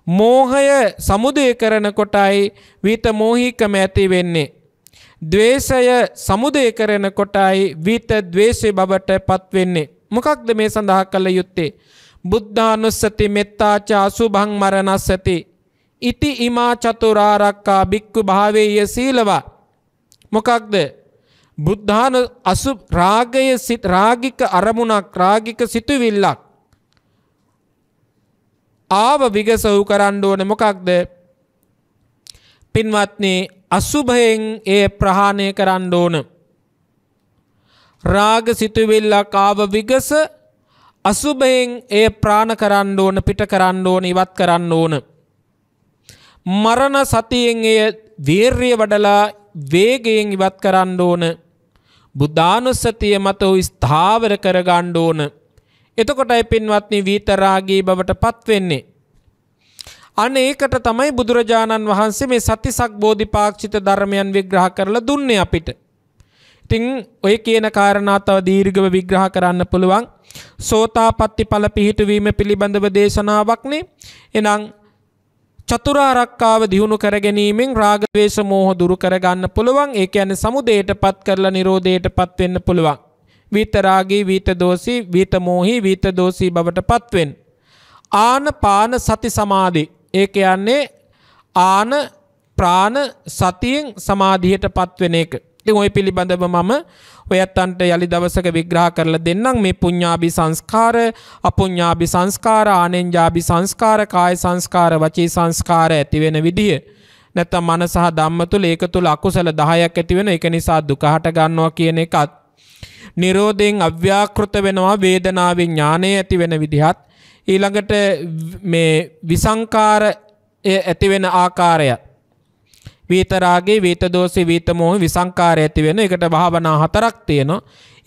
මෝහය සමුදය කරනකොටයි විත මෝහිකම ඇති වෙන්නේ. ද්වේෂය සමුදය කරන කොටයි විත ද්වේෂය බවට පත්වෙන්නේ. මොකක්ද මේ සඳහා කළ යුත්තේ. බුද්ධානුස්සති මෙත්තාචා අසුභං මරණස්සති. ඉති ඉමා චතුරාරක්කා බික්කු භාවේය සීලවා. මොකක්ද බුද්ධාන අසු රාගය රාගික අරමුණක් රාගික සිතුවිල්ලක් ආව විගසහු කරන්න ඕන මොකක්ද පින්වත්නේ අසුභයෙන් ඒ ප්‍රහාණය කරන්න ඕන. රාග සිතුවිල්ලක් ආව විගස අසුභයෙන් ඒ ප්‍රාණ කරන්න ඕන පිට කරන්න ඕන ඉවත් කරන්න ඕන. මරණ සතියෙන් එය වීර්ය වඩලා වේගයෙන් ඉවත් කරන්න ඕන. බුද්ධානුස්සතිය මත ස්ථාවර කරගන්න ඕන. එතකොටයි පින්වත්නි වීතරාගී බවට පත්වෙන්නේ. අන ඒකට තමයි බුදුරජාණන් වහන්සේ මේ සතිසක් බෝධිපාක්ෂිත ධර්මයන් විග්‍රහ කරලා දුන්නේ අපිට. ඉතින් ඔය කියන කාරණා තව දීර්ඝව විග්‍රහ කරන්න පුළුවන්. සෝතාපට්ටි ඵල පිහිටුවීම පිළිබඳව දේශනාවක්නේ. එහෙනම් චතුරාර්යකාව දියුණු කර ගැනීමෙන් රාග ద్వේෂ මෝහ දුරු කර ගන්න පුළුවන්. ඒ කියන්නේ සමුදේටපත් කරලා නිරෝධයටපත් වෙන්න පුළුවන්. විත රාගී, විත දෝසී, විත මෝහී, විත දෝසී බවටපත් වෙන්න. ආන පාන සති සමාධි ඒක යන්නේ ආන ප්‍රාණ සතියෙන් සමාධියට පත්වෙන එක. ඉතින් ওই පිළිබඳව මම ඔයත්න්ට යලි දවසක විග්‍රහ කරලා දෙන්නම් මේ පුඤ්ඤාභි සංස්කාර, අපුඤ්ඤාභි සංස්කාර, ආනෙන්ජාභි සංස්කාර, කාය සංස්කාර, වචී සංස්කාර ඇති වෙන විදිය. නැත්නම් මන සහ ධම්ම තුල ඒක තුල අකුසල 10ක් ඇති වෙන එක නිසා දුක හට ගන්නවා කියන එකත් නිරෝධයෙන් අව්‍යාකෘත වෙනවා වේදනාවේ ඥානය ඇති වෙන විදිහත් ඊළඟට මේ විසංකාර ඇතිවෙන ආකාරය වීතරාගේ වීතදෝසි වීතමෝහ විසංකාරය ඇති වෙන එකට භාවනා හතරක් තියෙනවා.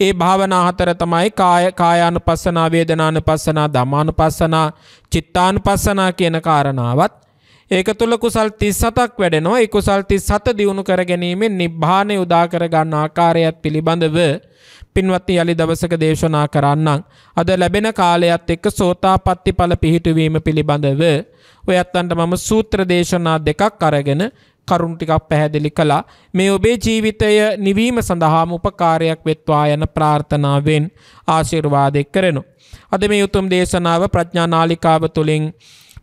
ඒ භාවනා හතර තමයි කාය කායානුපස්සනා, වේදනානුපස්සනා, ධම්මානුපස්සනා, චිත්තානුපස්සනා කියන කාරණාවත්. ඒක තුළ කුසල් 37ක් වැඩෙනවා. ඒ කුසල් 37 දියුණු කර ගැනීමෙන් නිබ්බාණය උදා කර ගන්න ආකාරයත් පිළිබඳව පින්වත්නි යලි දවසක දේශනා කරන්නම්. අද ලැබෙන කාලයත් එක්ක සෝතාපට්ටි ඵල පිහිටුවීම පිළිබඳව ඔය අත්තන්ට මම සූත්‍ර දේශනා දෙකක් අරගෙන කරුණු ටිකක් පැහැදිලි කළා. මේ ඔබේ ජීවිතය නිවීම සඳහාම උපකාරයක් වෙත්වා යන ප්‍රාර්ථනාවෙන් ආශිර්වාද කරනවා. අද මේ උතුම් දේශනාව ප්‍රඥා නාලිකාව තුලින්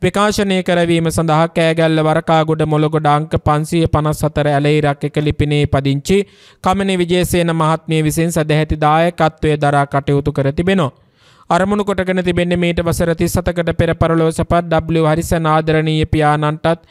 ප්‍රකාශනය කරවීම සඳහා කෑගල්ල වරකාගොඩ මොළගොඩ අංක පන්සිය පනස් සතර ඇලෙයි රක් එක ලිපිනේ පදිංචි කමන විජේසේන මහත්මය විසින් සැදැහැති දායකත්වය දරා කටයුතු කර තිබෙනවා. අරමුණු කොටගෙන තිබෙන්නේ මීට වසරති සතකට පෙරපරලෝ සපත් W හරිස නාදරණීය පියාණන්ටත්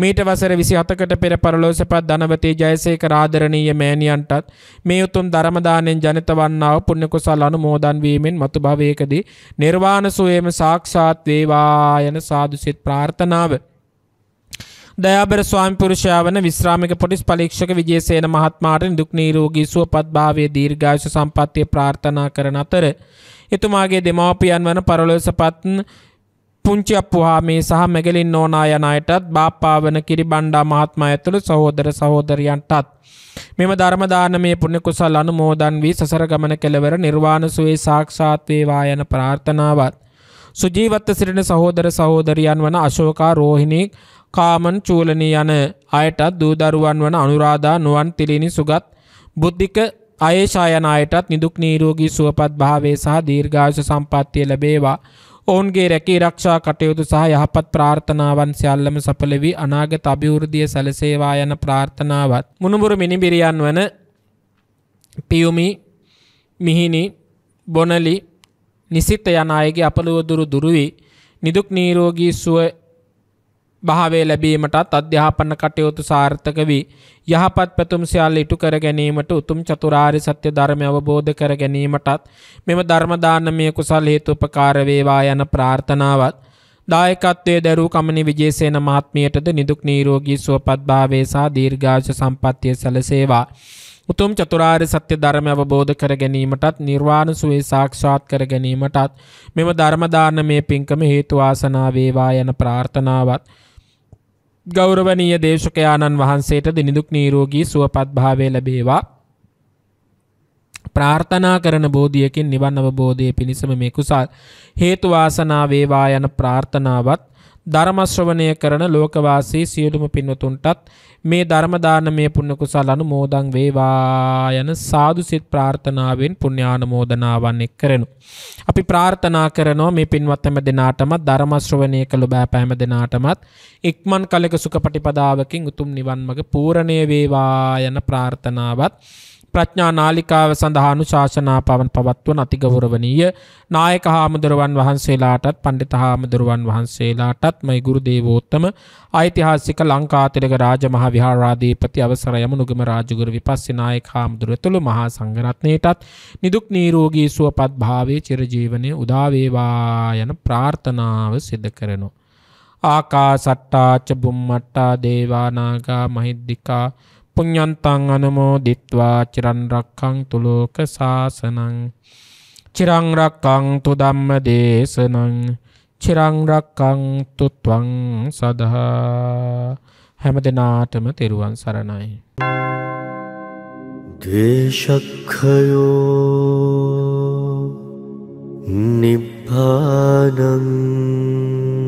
මීට වසර විසි හතකට පෙර පරලෝසපත් ධනවතේ ජයසේක රාධරණීය මෑණියන්ටත් මේ උතුම් ධර්මදානෙන් ජනිත වන්නාව පුුණ්‍යකුසල් අනු මෝදන් වීමෙන් මතු භවයකදී නිර්වාණ සුවේම සාක්ෂාත් වේවායන සාදුසිත් ප්‍රාර්ථනාව. දයාබර ස්වාමිපුරුෂයා වන විශ්‍රාමික පොටිස් පලීක්ෂක විජේසේන මහත්මාට දුක් නීරෝගී සුවපත්භාවය දීර්ඝායුෂ සම්පත්තිය ප්‍රාර්ථනා කරන අතර එතුමාගේ දෙමාපියන් වන පරලෝසපත්න් පුංචි අප්පුහාමේ සහ මැගලින් ඕනා යනයටත් බාපාවන කිරි බණ්ඩා මහත්ම ඇතුළු සහෝදර සහෝදරියන්ටත්. මෙම ධර්මදාන මේ පුුණ කුසල් අනු මෝදන් වී සසර ගමන කෙළවර නිර්වාණ සුවේ සාක්ෂාත්වේවා යන ප්‍රාර්ථනාවත්. සුජීවත්ත සිරින සහෝදර සහෝදරියන් වන අශෝකා රෝහිණෙක් කාමන් චූලනී යන අයටත් දූදරුවන් වන අනුරාධා නුවන් තිලිනි සුගත් බුද්ධික අයේශායන අයටත් නිදුක් නීරෝගී සුවපත් භාවේ සහ දීර්ඝාශ සම්පත්තිය ලැබේවා ඔවුන්ගේ රැකී රක්ෂා කටයුතු සහ යහපත් ප්‍රාර්ථනාවන් සියල්ලම සඵල වී අනාගත අභිවෘද්ධිය සැලසේවා යන ප්‍රාර්ථනාවත් මුණුබුරු මිනිබිරියන් වන පියුමි මිහිනි බොනලි නිසිත යන අයගේ අපලුව දුරු දුරුවී නිදුක් නීරෝගී සුව භාවය ලැබීමටත් අධ්‍යාපන කටයුතු සාර්ථක වී යහපත් පැතුම් සියල්ල ඉටු කර ගැනීමට උතුම් චතුරාර්ය සත්‍ය ධර්මය අවබෝධ කර ගැනීමටත් මෙම ධර්ම දානමය කුසල් හේතු උපකාර වේවා යන ප්‍රාර්ථනාවත් දායකත්වයේ දරූ කමනි විජේසේන මහත්මියටද නිදුක් නිරෝගී සුවපත් භාවය සහ දීර්ඝායුෂ සම්පන්නිය සැලසේවා උතුම් චතුරාර්ය සත්‍ය ධර්මය අවබෝධ කර ගැනීමටත් නිර්වාණ සුවේ සාක්ෂාත් කර ගැනීමටත් මෙම ධර්ම දානමේ පින්කම හේතු ආසනාව වේවා යන ප්‍රාර්ථනාවත් ගෞරවනීය දේශකයාණන් වහන්සේට දෙනිදුක් නීරෝගී සුවපත් භාවය ලැබේවා. ප්‍රාර්ථනා කරන බෝධියකින් නිවන් අවබෝධය පිණිසම මේ කුසල් හේතු වාසනා වේවා යන ප්‍රාර්ථනාවත් ධර්මශ්‍රවණය කරන ලෝකවාසී සියලුම පින්වතුන්ටත් මේ ධර්ම දානමය පුණ්‍ය කුසල අනුමෝදන් වේවා යන සාදු සිත ප්‍රාර්ථනාවෙන් පුණ්‍යානුමෝදනාවන් එක් කරනු. අපි ප්‍රාර්ථනා කරනවා මේ පින්වත් හැම දෙනාටම ධර්ම ශ්‍රවණය කළ බෑප හැම දෙනාටමත් ඉක්මන් කලක සුඛපටිපදාවකින් උතුම් නිවන් මඟ පූර්ණණය වේවා යන ප්‍රාර්ථනාවත් ප්‍රඥා නාලිකාව සඳහා අනුශාසනා පවන් පවත්වන අතිගෞරවනීය නායක හාමුදුරුවන් වහන්සේලාටත් පණ්ඩිත හාමුදුරුවන් වහන්සේලාටත් මයි ගුරු දේවෝත්තම ඓතිහාසික ලංකාතිලක රාජමහා විහාරාධිපති අවසර යමුනුගම රාජගුරු විපස්සී නායක හාමුදුරුවතුළු මහා සංඝරත්නයටත් නිදුක් නිරෝගී සුවපත් භාවයේ චිරජීවනයේ උදා වේවා යන ප්‍රාර්ථනාව සිදු කරනවා ආකාසට්ටාච බුම්මට්ටා දේවානාගා මහිද්దికා පුඤ්ඤන්තං අනුමෝදිත්වා චිරන් රක්ඛන්තු ලෝක සාසනං චිරං රක්ඛන්තු ධම්ම දේශනං චිරං රක්ඛන්තු ත්වං සදා හැමදෙනාටම තෙරුවන් සරණයි ද්වේෂක්ඛයෝ නිබ්බානං